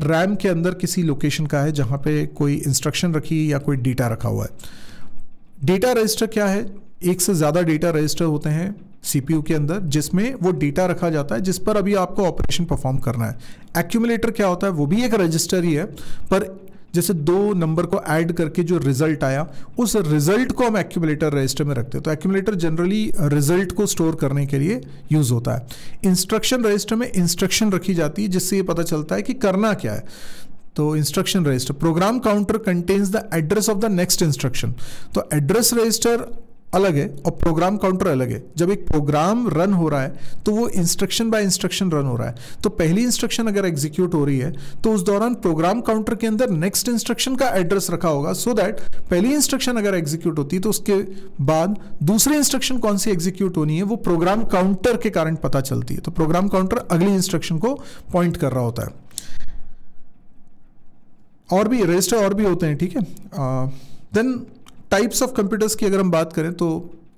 रैम के अंदर किसी लोकेशन का है जहाँ पे कोई इंस्ट्रक्शन रखी या कोई डेटा रखा हुआ है डेटा रजिस्टर क्या है एक से ज़्यादा डेटा रजिस्टर होते हैं सीपीयू के अंदर जिसमें वो डेटा रखा जाता है जिस पर अभी आपको ऑपरेशन परफॉर्म करना है एक्यूमुलेटर क्या होता है वो भी एक रजिस्टर ही है पर जैसे दो नंबर को ऐड करके जो रिजल्ट आया उस रिजल्ट को हम एक्यूमुलेटर रजिस्टर में रखते हैं तो एक्यूमुलेटर जनरली रिजल्ट को स्टोर करने के लिए यूज होता है इंस्ट्रक्शन रजिस्टर में इंस्ट्रक्शन रखी जाती है जिससे ये पता चलता है कि करना क्या है तो instruction register program counter contains the address of the next instruction तो एड्रेस रजिस्टर अलग है और प्रोग्राम काउंटर अलग है जब एक प्रोग्राम रन हो रहा है तो वो इंस्ट्रक्शन बाय इंस्ट्रक्शन रन हो रहा है तो पहली इंस्ट्रक्शन अगर एग्जीक्यूट हो रही है तो उस दौरान प्रोग्राम काउंटर के अंदर नेक्स्ट इंस्ट्रक्शन का एड्रेस रखा होगा सो so दैट पहली इंस्ट्रक्शन अगर एग्जीक्यूट होती तो उसके बाद दूसरी इंस्ट्रक्शन कौन सी एग्जीक्यूट होनी है वो प्रोग्राम काउंटर के कारण पता चलती है तो प्रोग्राम काउंटर अगली इंस्ट्रक्शन को पॉइंट कर रहा होता है और भी रजिस्टर और भी होते हैं ठीक है देन टाइप्स ऑफ कंप्यूटर्स की अगर हम बात करें तो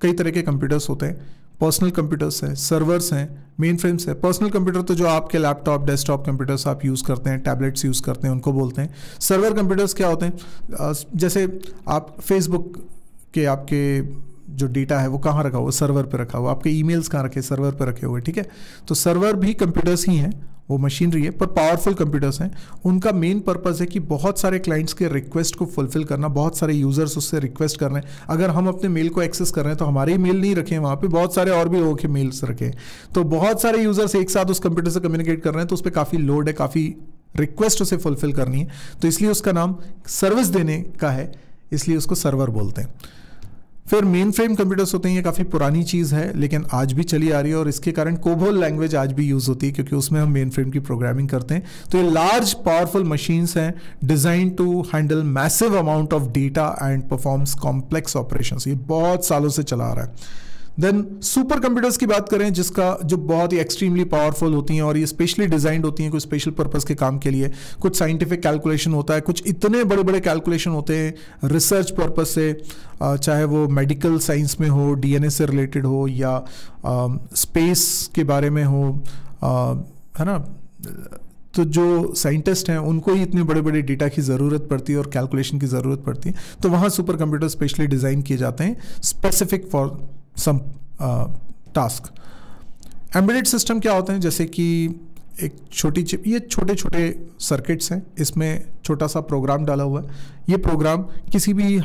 कई तरह के कंप्यूटर्स होते हैं पर्सनल कंप्यूटर्स हैं सर्वर्स हैं मेन फ्रेम्स है पर्सनल कंप्यूटर तो जो आपके लैपटॉप डेस्कटॉप कंप्यूटर्स आप यूज़ करते हैं टैबलेट्स यूज़ करते हैं उनको बोलते हैं सर्वर कंप्यूटर्स क्या होते हैं जैसे आप फेसबुक के आपके जो डेटा है वो कहाँ रखा हुआ सर्वर पर रखा हुआ आपके ईमेल्स कहाँ रखे सर्वर पर रखे हुए ठीक है तो सर्वर भी कंप्यूटर्स ही हैं वो मशीनरी है पर पावरफुल कंप्यूटर्स हैं उनका मेन पर्पज़ है कि बहुत सारे क्लाइंट्स के रिक्वेस्ट को फुलफिल करना बहुत सारे यूज़र्स उससे रिक्वेस्ट कर रहे हैं अगर हम अपने मेल को एक्सेस कर रहे हैं तो हमारे ही मेल नहीं रखें वहाँ पे बहुत सारे और भी लोगों के मेल्स रखें तो बहुत सारे यूज़र्स एक साथ उस कंप्यूटर से कम्युनिकेट कर रहे हैं तो उस पर काफ़ी लोड है काफ़ी रिक्वेस्ट उसे फुलफिल करनी है तो इसलिए उसका नाम सर्विस देने का है इसलिए उसको सर्वर बोलते हैं फिर मेन फ्रेम कंप्यूटर्स होते हैं ये काफ़ी पुरानी चीज़ है लेकिन आज भी चली आ रही है और इसके कारण कोबोल लैंग्वेज आज भी यूज़ होती है क्योंकि उसमें हम मेन फ्रेम की प्रोग्रामिंग करते हैं तो ये लार्ज पावरफुल मशीन्स हैं design to handle massive amount of data and performs complex operation ये बहुत सालों से चला आ रहा है देन सुपर कंप्यूटर्स की बात करें जिसका जो बहुत ही एक्सट्रीमली पावरफुल होती हैं और ये स्पेशली डिजाइंड होती हैं कुछ स्पेशल पर्पस के काम के लिए कुछ साइंटिफिक कैलकुलेशन होता है कुछ इतने बड़े बड़े कैलकुलेशन होते हैं रिसर्च पर्पस से चाहे वो मेडिकल साइंस में हो डीएनए से रिलेटेड हो या स्पेस के बारे में हो है ना तो जो साइंटिस्ट हैं उनको ही इतने बड़े बड़े डेटा की ज़रूरत पड़ती है और कैलकुलेशन की ज़रूरत पड़ती है तो वहाँ सुपर कंप्यूटर स्पेशली डिज़ाइन किए जाते हैं specific for some task embedded system क्या होते हैं जैसे कि एक छोटी चिप ये छोटे छोटे सर्किट्स हैं इसमें छोटा सा प्रोग्राम डाला हुआ है ये प्रोग्राम किसी भी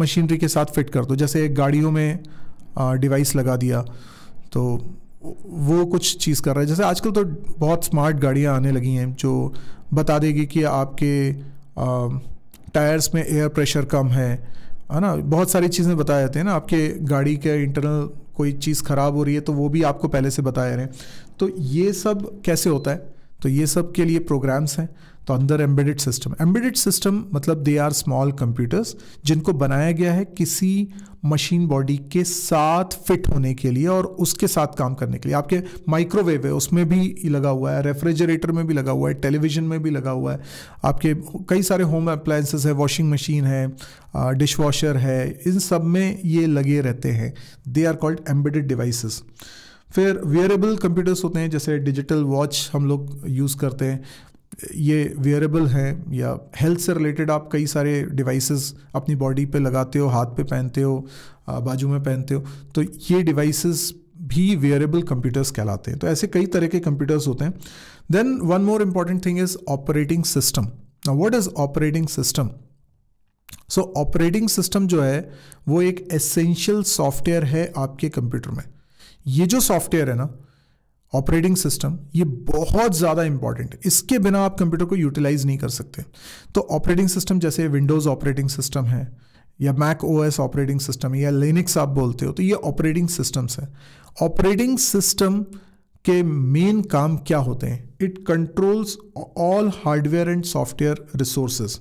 मशीनरी के साथ फिट कर दो जैसे गाड़ियों में डिवाइस लगा दिया तो वो कुछ चीज़ कर रहा है जैसे आजकल तो बहुत स्मार्ट गाड़ियाँ आने लगी हैं जो बता देगी कि आपके टायर्स में एयर प्रेशर कम है है ना बहुत सारी चीज़ें बताए जाते हैं ना आपके गाड़ी के इंटरनल कोई चीज़ ख़राब हो रही है तो वो भी आपको पहले से बताए रहे हैं तो ये सब कैसे होता है तो ये सब के लिए प्रोग्राम्स हैं तो अंदर एम्बेडेड सिस्टम एम्बेडेड सिस्टम मतलब दे आर स्मॉल कंप्यूटर्स जिनको बनाया गया है किसी मशीन बॉडी के साथ फिट होने के लिए और उसके साथ काम करने के लिए आपके माइक्रोवेव है उसमें भी लगा हुआ है रेफ्रिजरेटर में भी लगा हुआ है टेलीविजन में भी लगा हुआ है आपके कई सारे होम अप्लायंसेस है वॉशिंग मशीन है डिश वॉशर है इन सब में ये लगे रहते हैं they are called embedded devices फिर वेयरेबल कंप्यूटर्स होते हैं जैसे डिजिटल वॉच हम लोग यूज़ करते हैं ये वेयरेबल हैं या हेल्थ से रिलेटेड आप कई सारे डिवाइसेस अपनी बॉडी पे लगाते हो हाथ पे पहनते हो बाजू में पहनते हो तो ये डिवाइसेस भी वेयरेबल कंप्यूटर्स कहलाते हैं तो ऐसे कई तरह के कंप्यूटर्स होते हैं then one more important thing is operating system ना what is operating system so operating system जो है वो एक एसेंशियल सॉफ्टवेयर है आपके कंप्यूटर में ये जो सॉफ्टवेयर है ना ऑपरेटिंग सिस्टम ये बहुत ज़्यादा इंपॉर्टेंट है इसके बिना आप कंप्यूटर को यूटिलाइज नहीं कर सकते तो ऑपरेटिंग सिस्टम जैसे विंडोज़ ऑपरेटिंग सिस्टम है या Mac O S operating system या लिनिक्स आप बोलते हो तो ये ऑपरेटिंग सिस्टम्स हैं ऑपरेटिंग सिस्टम के मेन काम क्या होते हैं it controls all hardware and software resources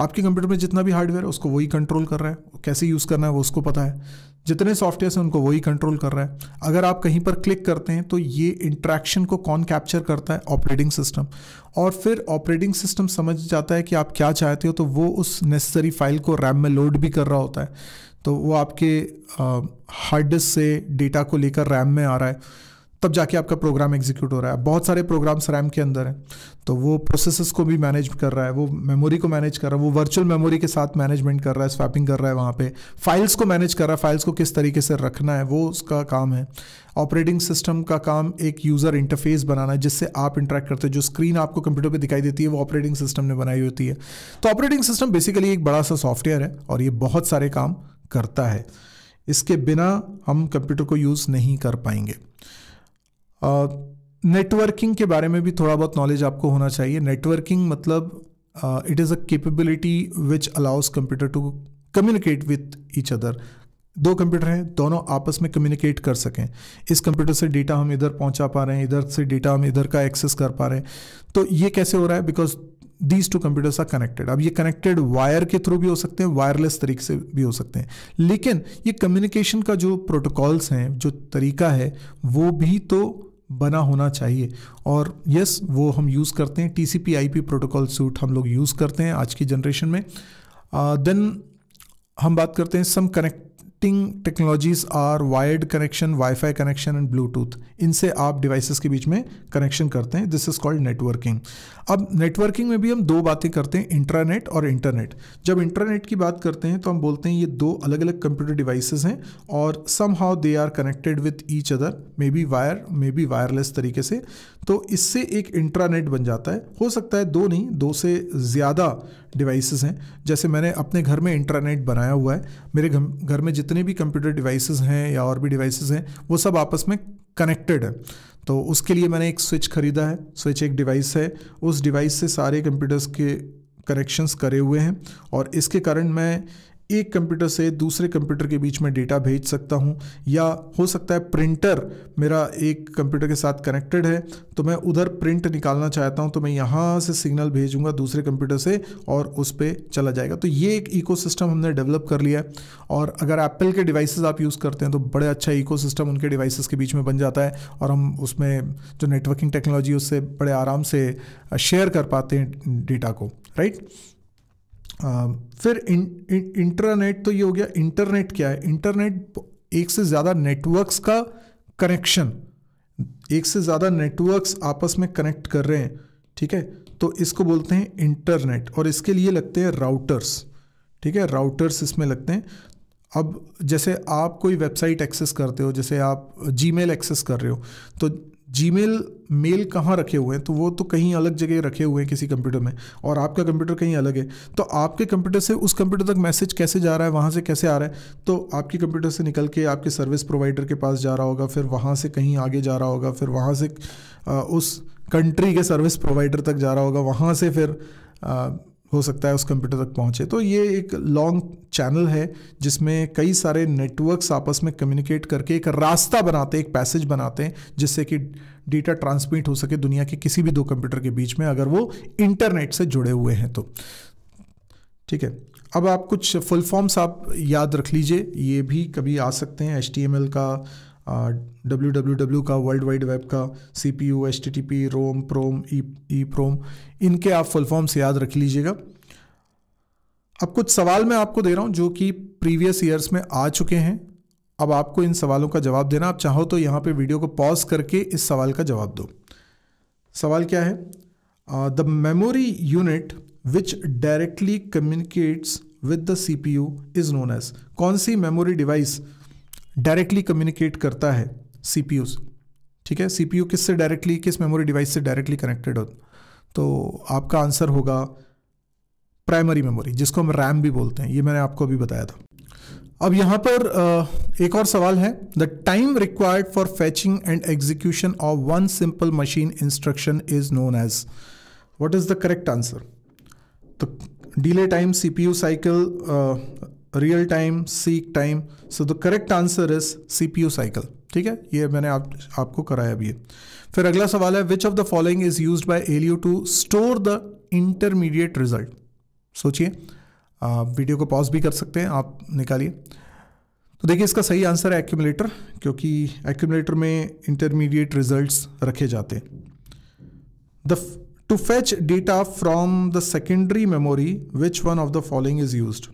आपके कंप्यूटर में जितना भी हार्डवेयर है उसको वही कंट्रोल कर रहा है कैसे यूज़ करना है वो उसको पता है जितने सॉफ्टवेयर हैं उनको वही कंट्रोल कर रहा है अगर आप कहीं पर क्लिक करते हैं तो ये इंट्रैक्शन को कौन कैप्चर करता है ऑपरेटिंग सिस्टम और फिर ऑपरेटिंग सिस्टम समझ जाता है कि आप क्या चाहते हो तो वो उस नेसेसरी फाइल को रैम में लोड भी कर रहा होता है तो वो आपके हार्ड डिस्क से डेटा को लेकर रैम में आ रहा है तब जाके आपका प्रोग्राम एग्जीक्यूट हो रहा है बहुत सारे प्रोग्राम्स रैम के अंदर हैं तो वो प्रोसेस को भी मैनेज कर रहा है वो मेमोरी को मैनेज कर रहा है वो वर्चुअल मेमोरी के साथ मैनेजमेंट कर रहा है स्वैपिंग कर रहा है वहाँ पे फाइल्स को मैनेज कर रहा है फाइल्स को किस तरीके से रखना है वो उसका काम है ऑपरेटिंग सिस्टम का काम एक यूज़र इंटरफेस बनाना है जिससे आप इंटरेक्ट करते हो जो स्क्रीन आपको कंप्यूटर पे दिखाई देती है वो ऑपरेटिंग सिस्टम ने बनाई होती है तो ऑपरेटिंग सिस्टम बेसिकली एक बड़ा सा सॉफ्टवेयर है और ये बहुत सारे काम करता है इसके बिना हम कंप्यूटर को यूज़ नहीं कर पाएंगे नेटवर्किंग के बारे में भी थोड़ा बहुत नॉलेज आपको होना चाहिए नेटवर्किंग मतलब it is a capability which allows computer to communicate with each other दो कंप्यूटर हैं दोनों आपस में कम्युनिकेट कर सकें इस कंप्यूटर से डेटा हम इधर पहुंचा पा रहे हैं इधर से डेटा हम इधर का एक्सेस कर पा रहे हैं तो ये कैसे हो रहा है because these two computers are connected अब ये कनेक्टेड वायर के थ्रू भी हो सकते हैं वायरलेस तरीके से भी हो सकते हैं लेकिन ये कम्युनिकेशन का जो प्रोटोकॉल्स हैं जो तरीका है वो भी तो बना होना चाहिए और यस वो हम यूज़ करते हैं T C P I P protocol suite हम लोग यूज़ करते हैं आज की जनरेशन में देन हम बात करते हैं some connect connecting technologies are wired connection wifi connection and bluetooth इनसे आप डिवाइसेस के बीच में कनेक्शन करते हैं दिस इज कॉल्ड नेटवर्किंग अब नेटवर्किंग में भी हम दो बातें करते हैं इंट्रानेट और इंटरनेट जब इंटरनेट की बात करते हैं तो हम बोलते हैं ये दो अलग अलग कंप्यूटर डिवाइसेज हैं और some how they are connected with each other may be wire may be wireless तरीके से तो इससे एक इंट्रानेट बन जाता है हो सकता है दो नहीं दो से ज़्यादा डिवाइसेस हैं जैसे मैंने अपने घर में इंट्रानेट बनाया हुआ है मेरे घर में जितने भी कंप्यूटर डिवाइसेस हैं या और भी डिवाइसेस हैं वो सब आपस में कनेक्टेड है तो उसके लिए मैंने एक स्विच ख़रीदा है स्विच एक डिवाइस है उस डिवाइस से सारे कंप्यूटर्स के कनेक्शंस करे हुए हैं और इसके कारण मैं एक कंप्यूटर से दूसरे कंप्यूटर के बीच में डेटा भेज सकता हूँ या हो सकता है प्रिंटर मेरा एक कंप्यूटर के साथ कनेक्टेड है तो मैं उधर प्रिंट निकालना चाहता हूँ तो मैं यहाँ से सिग्नल भेजूँगा दूसरे कंप्यूटर से और उस पर चला जाएगा तो ये एक इकोसिस्टम हमने डेवलप कर लिया है और अगर एप्पल के डिवाइस आप यूज़ करते हैं तो बड़े अच्छा इको उनके डिवाइसेस के बीच में बन जाता है और हम उसमें जो नेटवर्किंग टेक्नोलॉजी उससे बड़े आराम से शेयर कर पाते हैं डेटा को राइट Um, फिर इंटरनेट तो ये हो गया इंटरनेट क्या है इंटरनेट एक से ज़्यादा नेटवर्क्स का कनेक्शन एक से ज़्यादा नेटवर्क्स आपस में कनेक्ट कर रहे हैं ठीक है तो इसको बोलते हैं इंटरनेट और इसके लिए लगते हैं राउटर्स ठीक है राउटर्स इसमें लगते हैं अब जैसे आप कोई वेबसाइट एक्सेस करते हो जैसे आप जी एक्सेस कर रहे हो तो जीमेल मेल कहाँ रखे हुए हैं तो वो तो कहीं अलग जगह रखे हुए हैं किसी कंप्यूटर में और आपका कंप्यूटर कहीं अलग है तो आपके कंप्यूटर से उस कंप्यूटर तक मैसेज कैसे जा रहा है वहाँ से कैसे आ रहा है तो आपके कंप्यूटर से निकल के आपके सर्विस प्रोवाइडर के पास जा रहा होगा फिर वहाँ से कहीं आगे जा रहा होगा फिर वहाँ से आ, उस कंट्री के सर्विस प्रोवाइडर तक जा रहा होगा वहाँ से फिर आ, हो सकता है उस कंप्यूटर तक पहुंचे तो ये एक लॉन्ग चैनल है जिसमें कई सारे नेटवर्क्स आपस में कम्युनिकेट करके एक रास्ता बनाते हैं एक पैसेज बनाते हैं जिससे कि डेटा ट्रांसमिट हो सके दुनिया के किसी भी दो कंप्यूटर के बीच में अगर वो इंटरनेट से जुड़े हुए हैं तो ठीक है अब आप कुछ फुल फॉर्म्स आप याद रख लीजिए ये भी कभी आ सकते हैं एच का डब्ल्यू डब्ल्यू डब्ल्यू का वर्ल्ड वाइड वेब का C P U H T T P ROM PROM E E PROM इनके आप फुल फॉर्म्स याद रख लीजिएगा अब कुछ सवाल मैं आपको दे रहा हूँ जो कि प्रीवियस ईयर्स में आ चुके हैं अब आपको इन सवालों का जवाब देना आप चाहो तो यहाँ पे वीडियो को पॉज करके इस सवाल का जवाब दो सवाल क्या है the memory unit which directly communicates with the C P U is known as कौन सी मेमोरी डिवाइस डायरेक्टली कम्युनिकेट करता है सी से ठीक है सी किस से डायरेक्टली किस मेमोरी डिवाइस से डायरेक्टली कनेक्टेड हो तो आपका आंसर होगा प्राइमरी मेमोरी जिसको हम रैम भी बोलते हैं ये मैंने आपको अभी बताया था अब यहाँ पर एक और सवाल है the time required for fetching and execution of one simple machine instruction is known as what is the correct answer तो delay time C P U cycle real time seek time so the correct answer is CPU cycle ठीक है ये मैंने आप आपको कराया भी है फिर अगला सवाल है which of the following is use by ALU to store the intermediate result सोचिए आप वीडियो को पॉज भी कर सकते हैं आप निकालिए तो देखिए इसका सही आंसर है एक्यूमुलेटर क्योंकि एक्यूमुलेटर में इंटरमीडिएट रिजल्ट्स रखे जाते हैं the to fetch data from the secondary memory which one of the following is used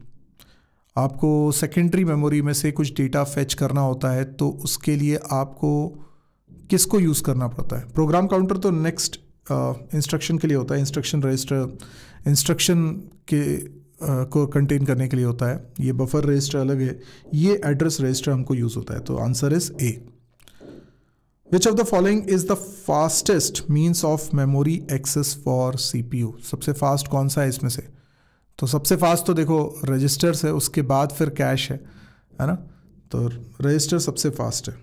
आपको सेकेंडरी मेमोरी में से कुछ डेटा फेच करना होता है तो उसके लिए आपको किसको यूज़ करना पड़ता है प्रोग्राम काउंटर तो नेक्स्ट इंस्ट्रक्शन के लिए होता है इंस्ट्रक्शन रजिस्टर इंस्ट्रक्शन के को कंटेन करने के लिए होता है ये बफर रजिस्टर अलग है ये एड्रेस रजिस्टर हमको यूज़ होता है तो answer is A which of the following is the fastest means of memory access for C सबसे फास्ट कौन सा है इसमें से तो सबसे फास्ट तो देखो रजिस्टर्स है उसके बाद फिर कैश है है ना तो रजिस्टर सबसे फास्ट है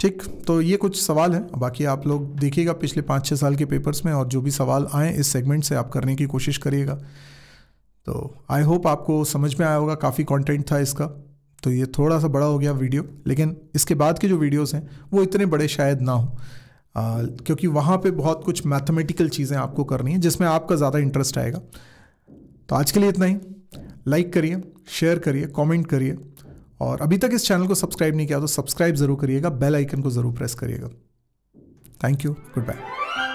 ठीक तो ये कुछ सवाल हैं बाकी आप लोग देखिएगा पिछले पाँच छः साल के पेपर्स में और जो भी सवाल आए इस सेगमेंट से आप करने की कोशिश करिएगा तो आई होप आपको समझ में आया होगा काफ़ी कंटेंट था इसका तो ये थोड़ा सा बड़ा हो गया वीडियो लेकिन इसके बाद के जो वीडियोस हैं वो इतने बड़े शायद ना हों आ, क्योंकि वहाँ पे बहुत कुछ मैथमेटिकल चीज़ें आपको करनी है जिसमें आपका ज़्यादा इंटरेस्ट आएगा तो आज के लिए इतना ही लाइक करिए शेयर करिए कमेंट करिए और अभी तक इस चैनल को सब्सक्राइब नहीं किया तो सब्सक्राइब ज़रूर करिएगा बेल आइकन को ज़रूर प्रेस करिएगा थैंक यू गुड बाय